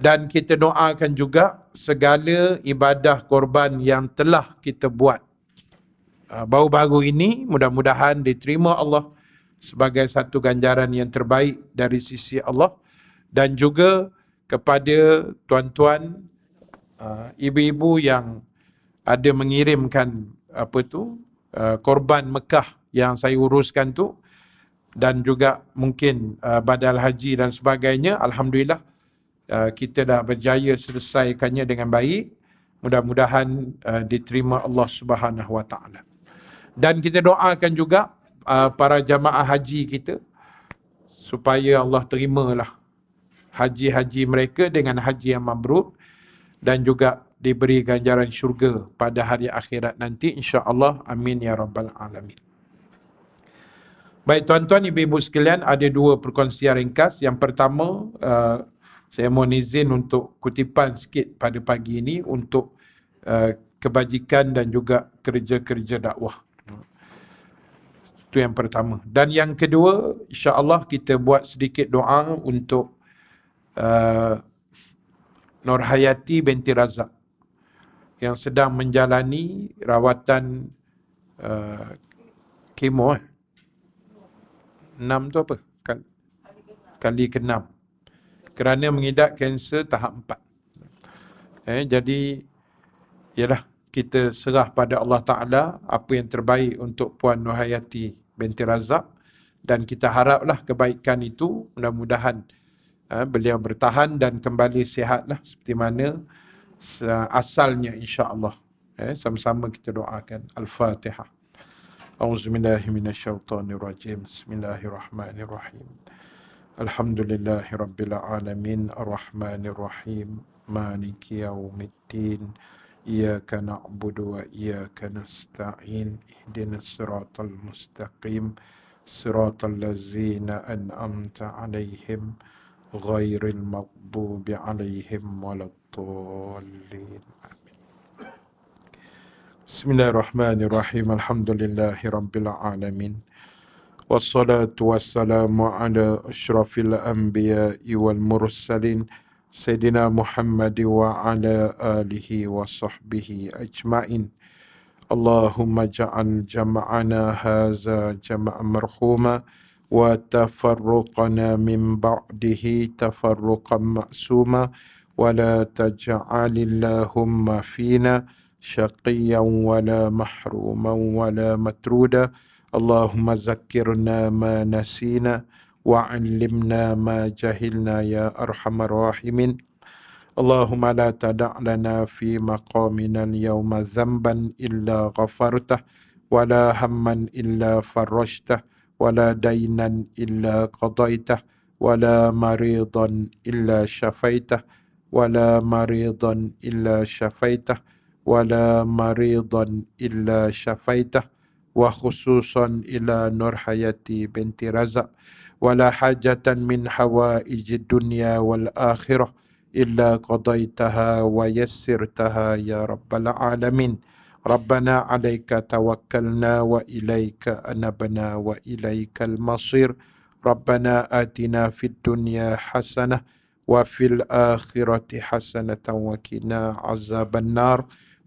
dan kita doakan juga segala ibadah korban yang telah kita buat ah, baru-baru ini mudah-mudahan diterima Allah sebagai satu ganjaran yang terbaik dari sisi Allah dan juga kepada tuan-tuan uh, ibu-ibu yang ada mengirimkan apa tu uh, korban Mekah yang saya uruskan tu dan juga mungkin uh, badal haji dan sebagainya alhamdulillah uh, kita dah berjaya selesaikannya dengan baik mudah-mudahan uh, diterima Allah Subhanahu Wa Taala dan kita doakan juga uh, para jamaah haji kita supaya Allah terimalah haji-haji mereka dengan haji yang mabrur dan juga diberi ganjaran syurga pada hari akhirat nanti insya-Allah amin ya rabbal alamin. Baik tuan-tuan ibu-ibu sekalian ada dua perkongsian ringkas. Yang pertama uh, saya mohon izin untuk kutipan sikit pada pagi ini untuk uh, kebajikan dan juga kerja-kerja dakwah. Itu yang pertama. Dan yang kedua insya-Allah kita buat sedikit doa untuk uh, Nur binti Razak yang sedang menjalani rawatan uh, kemo eh. enam tu apa kali, kali ke enam kerana mengidap kanser tahap empat eh, jadi ialah kita serah pada Allah Ta'ala apa yang terbaik untuk Puan Nuhayati binti Razak dan kita haraplah kebaikan itu mudah-mudahan Ah, beliau bertahan dan kembali sihatlah seperti mana asalnya insya-Allah. Eh, sama-sama kita doakan Al-Fatihah. A'udzu billahi minasyaitonir rajim. Bismillahirrahmanirrahim. Alhamdulillahi rabbil alamin arrahmanir rahim maliki yaumiddin iyyaka na'budu wa iyyaka nasta'in ihdinas siratal mustaqim siratal ladzina an'amta 'alaihim غير المغضوب عليهم ولا الضالين بسم الله الرحمن الرحيم الحمد لله رب العالمين والصلاة والسلام على أشرف الأنبياء والمرسلين سيدنا محمد وعلى آله وصحبه أجمعين اللهم اجعل جمعنا هذا جمع مرحوما وتفرقنا من بعده تفرقا معصوما ولا تجعل اللهم فينا شقيا ولا محروما ولا مترودا اللهم ذكرنا ما نسينا وعلمنا ما جهلنا يا ارحم الراحمين اللهم لا تدع لنا في مقامنا اليوم ذنبا الا غفرته ولا هما الا فرجته ولا دينا إلا قضيته ولا مريضا إلا شفيته ولا مريضا إلا شفيته ولا مريضا إلا شفيته وخصوصا إلى نور حياتي بنت رزق ولا حاجة من حوائج الدنيا والآخرة إلا قضيتها ويسرتها يا رب العالمين ربنا عليك توكلنا وإليك أنبنا وإليك المصير ربنا آتنا في الدنيا حسنة وفي الآخرة حسنة وكنا عذاب النار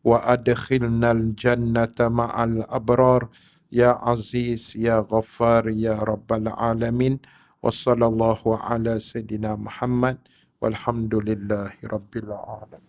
وأدخلنا الجنة مع الأبرار يا عزيز يا غفار يا رب العالمين وصلى الله على سيدنا محمد والحمد لله رب العالمين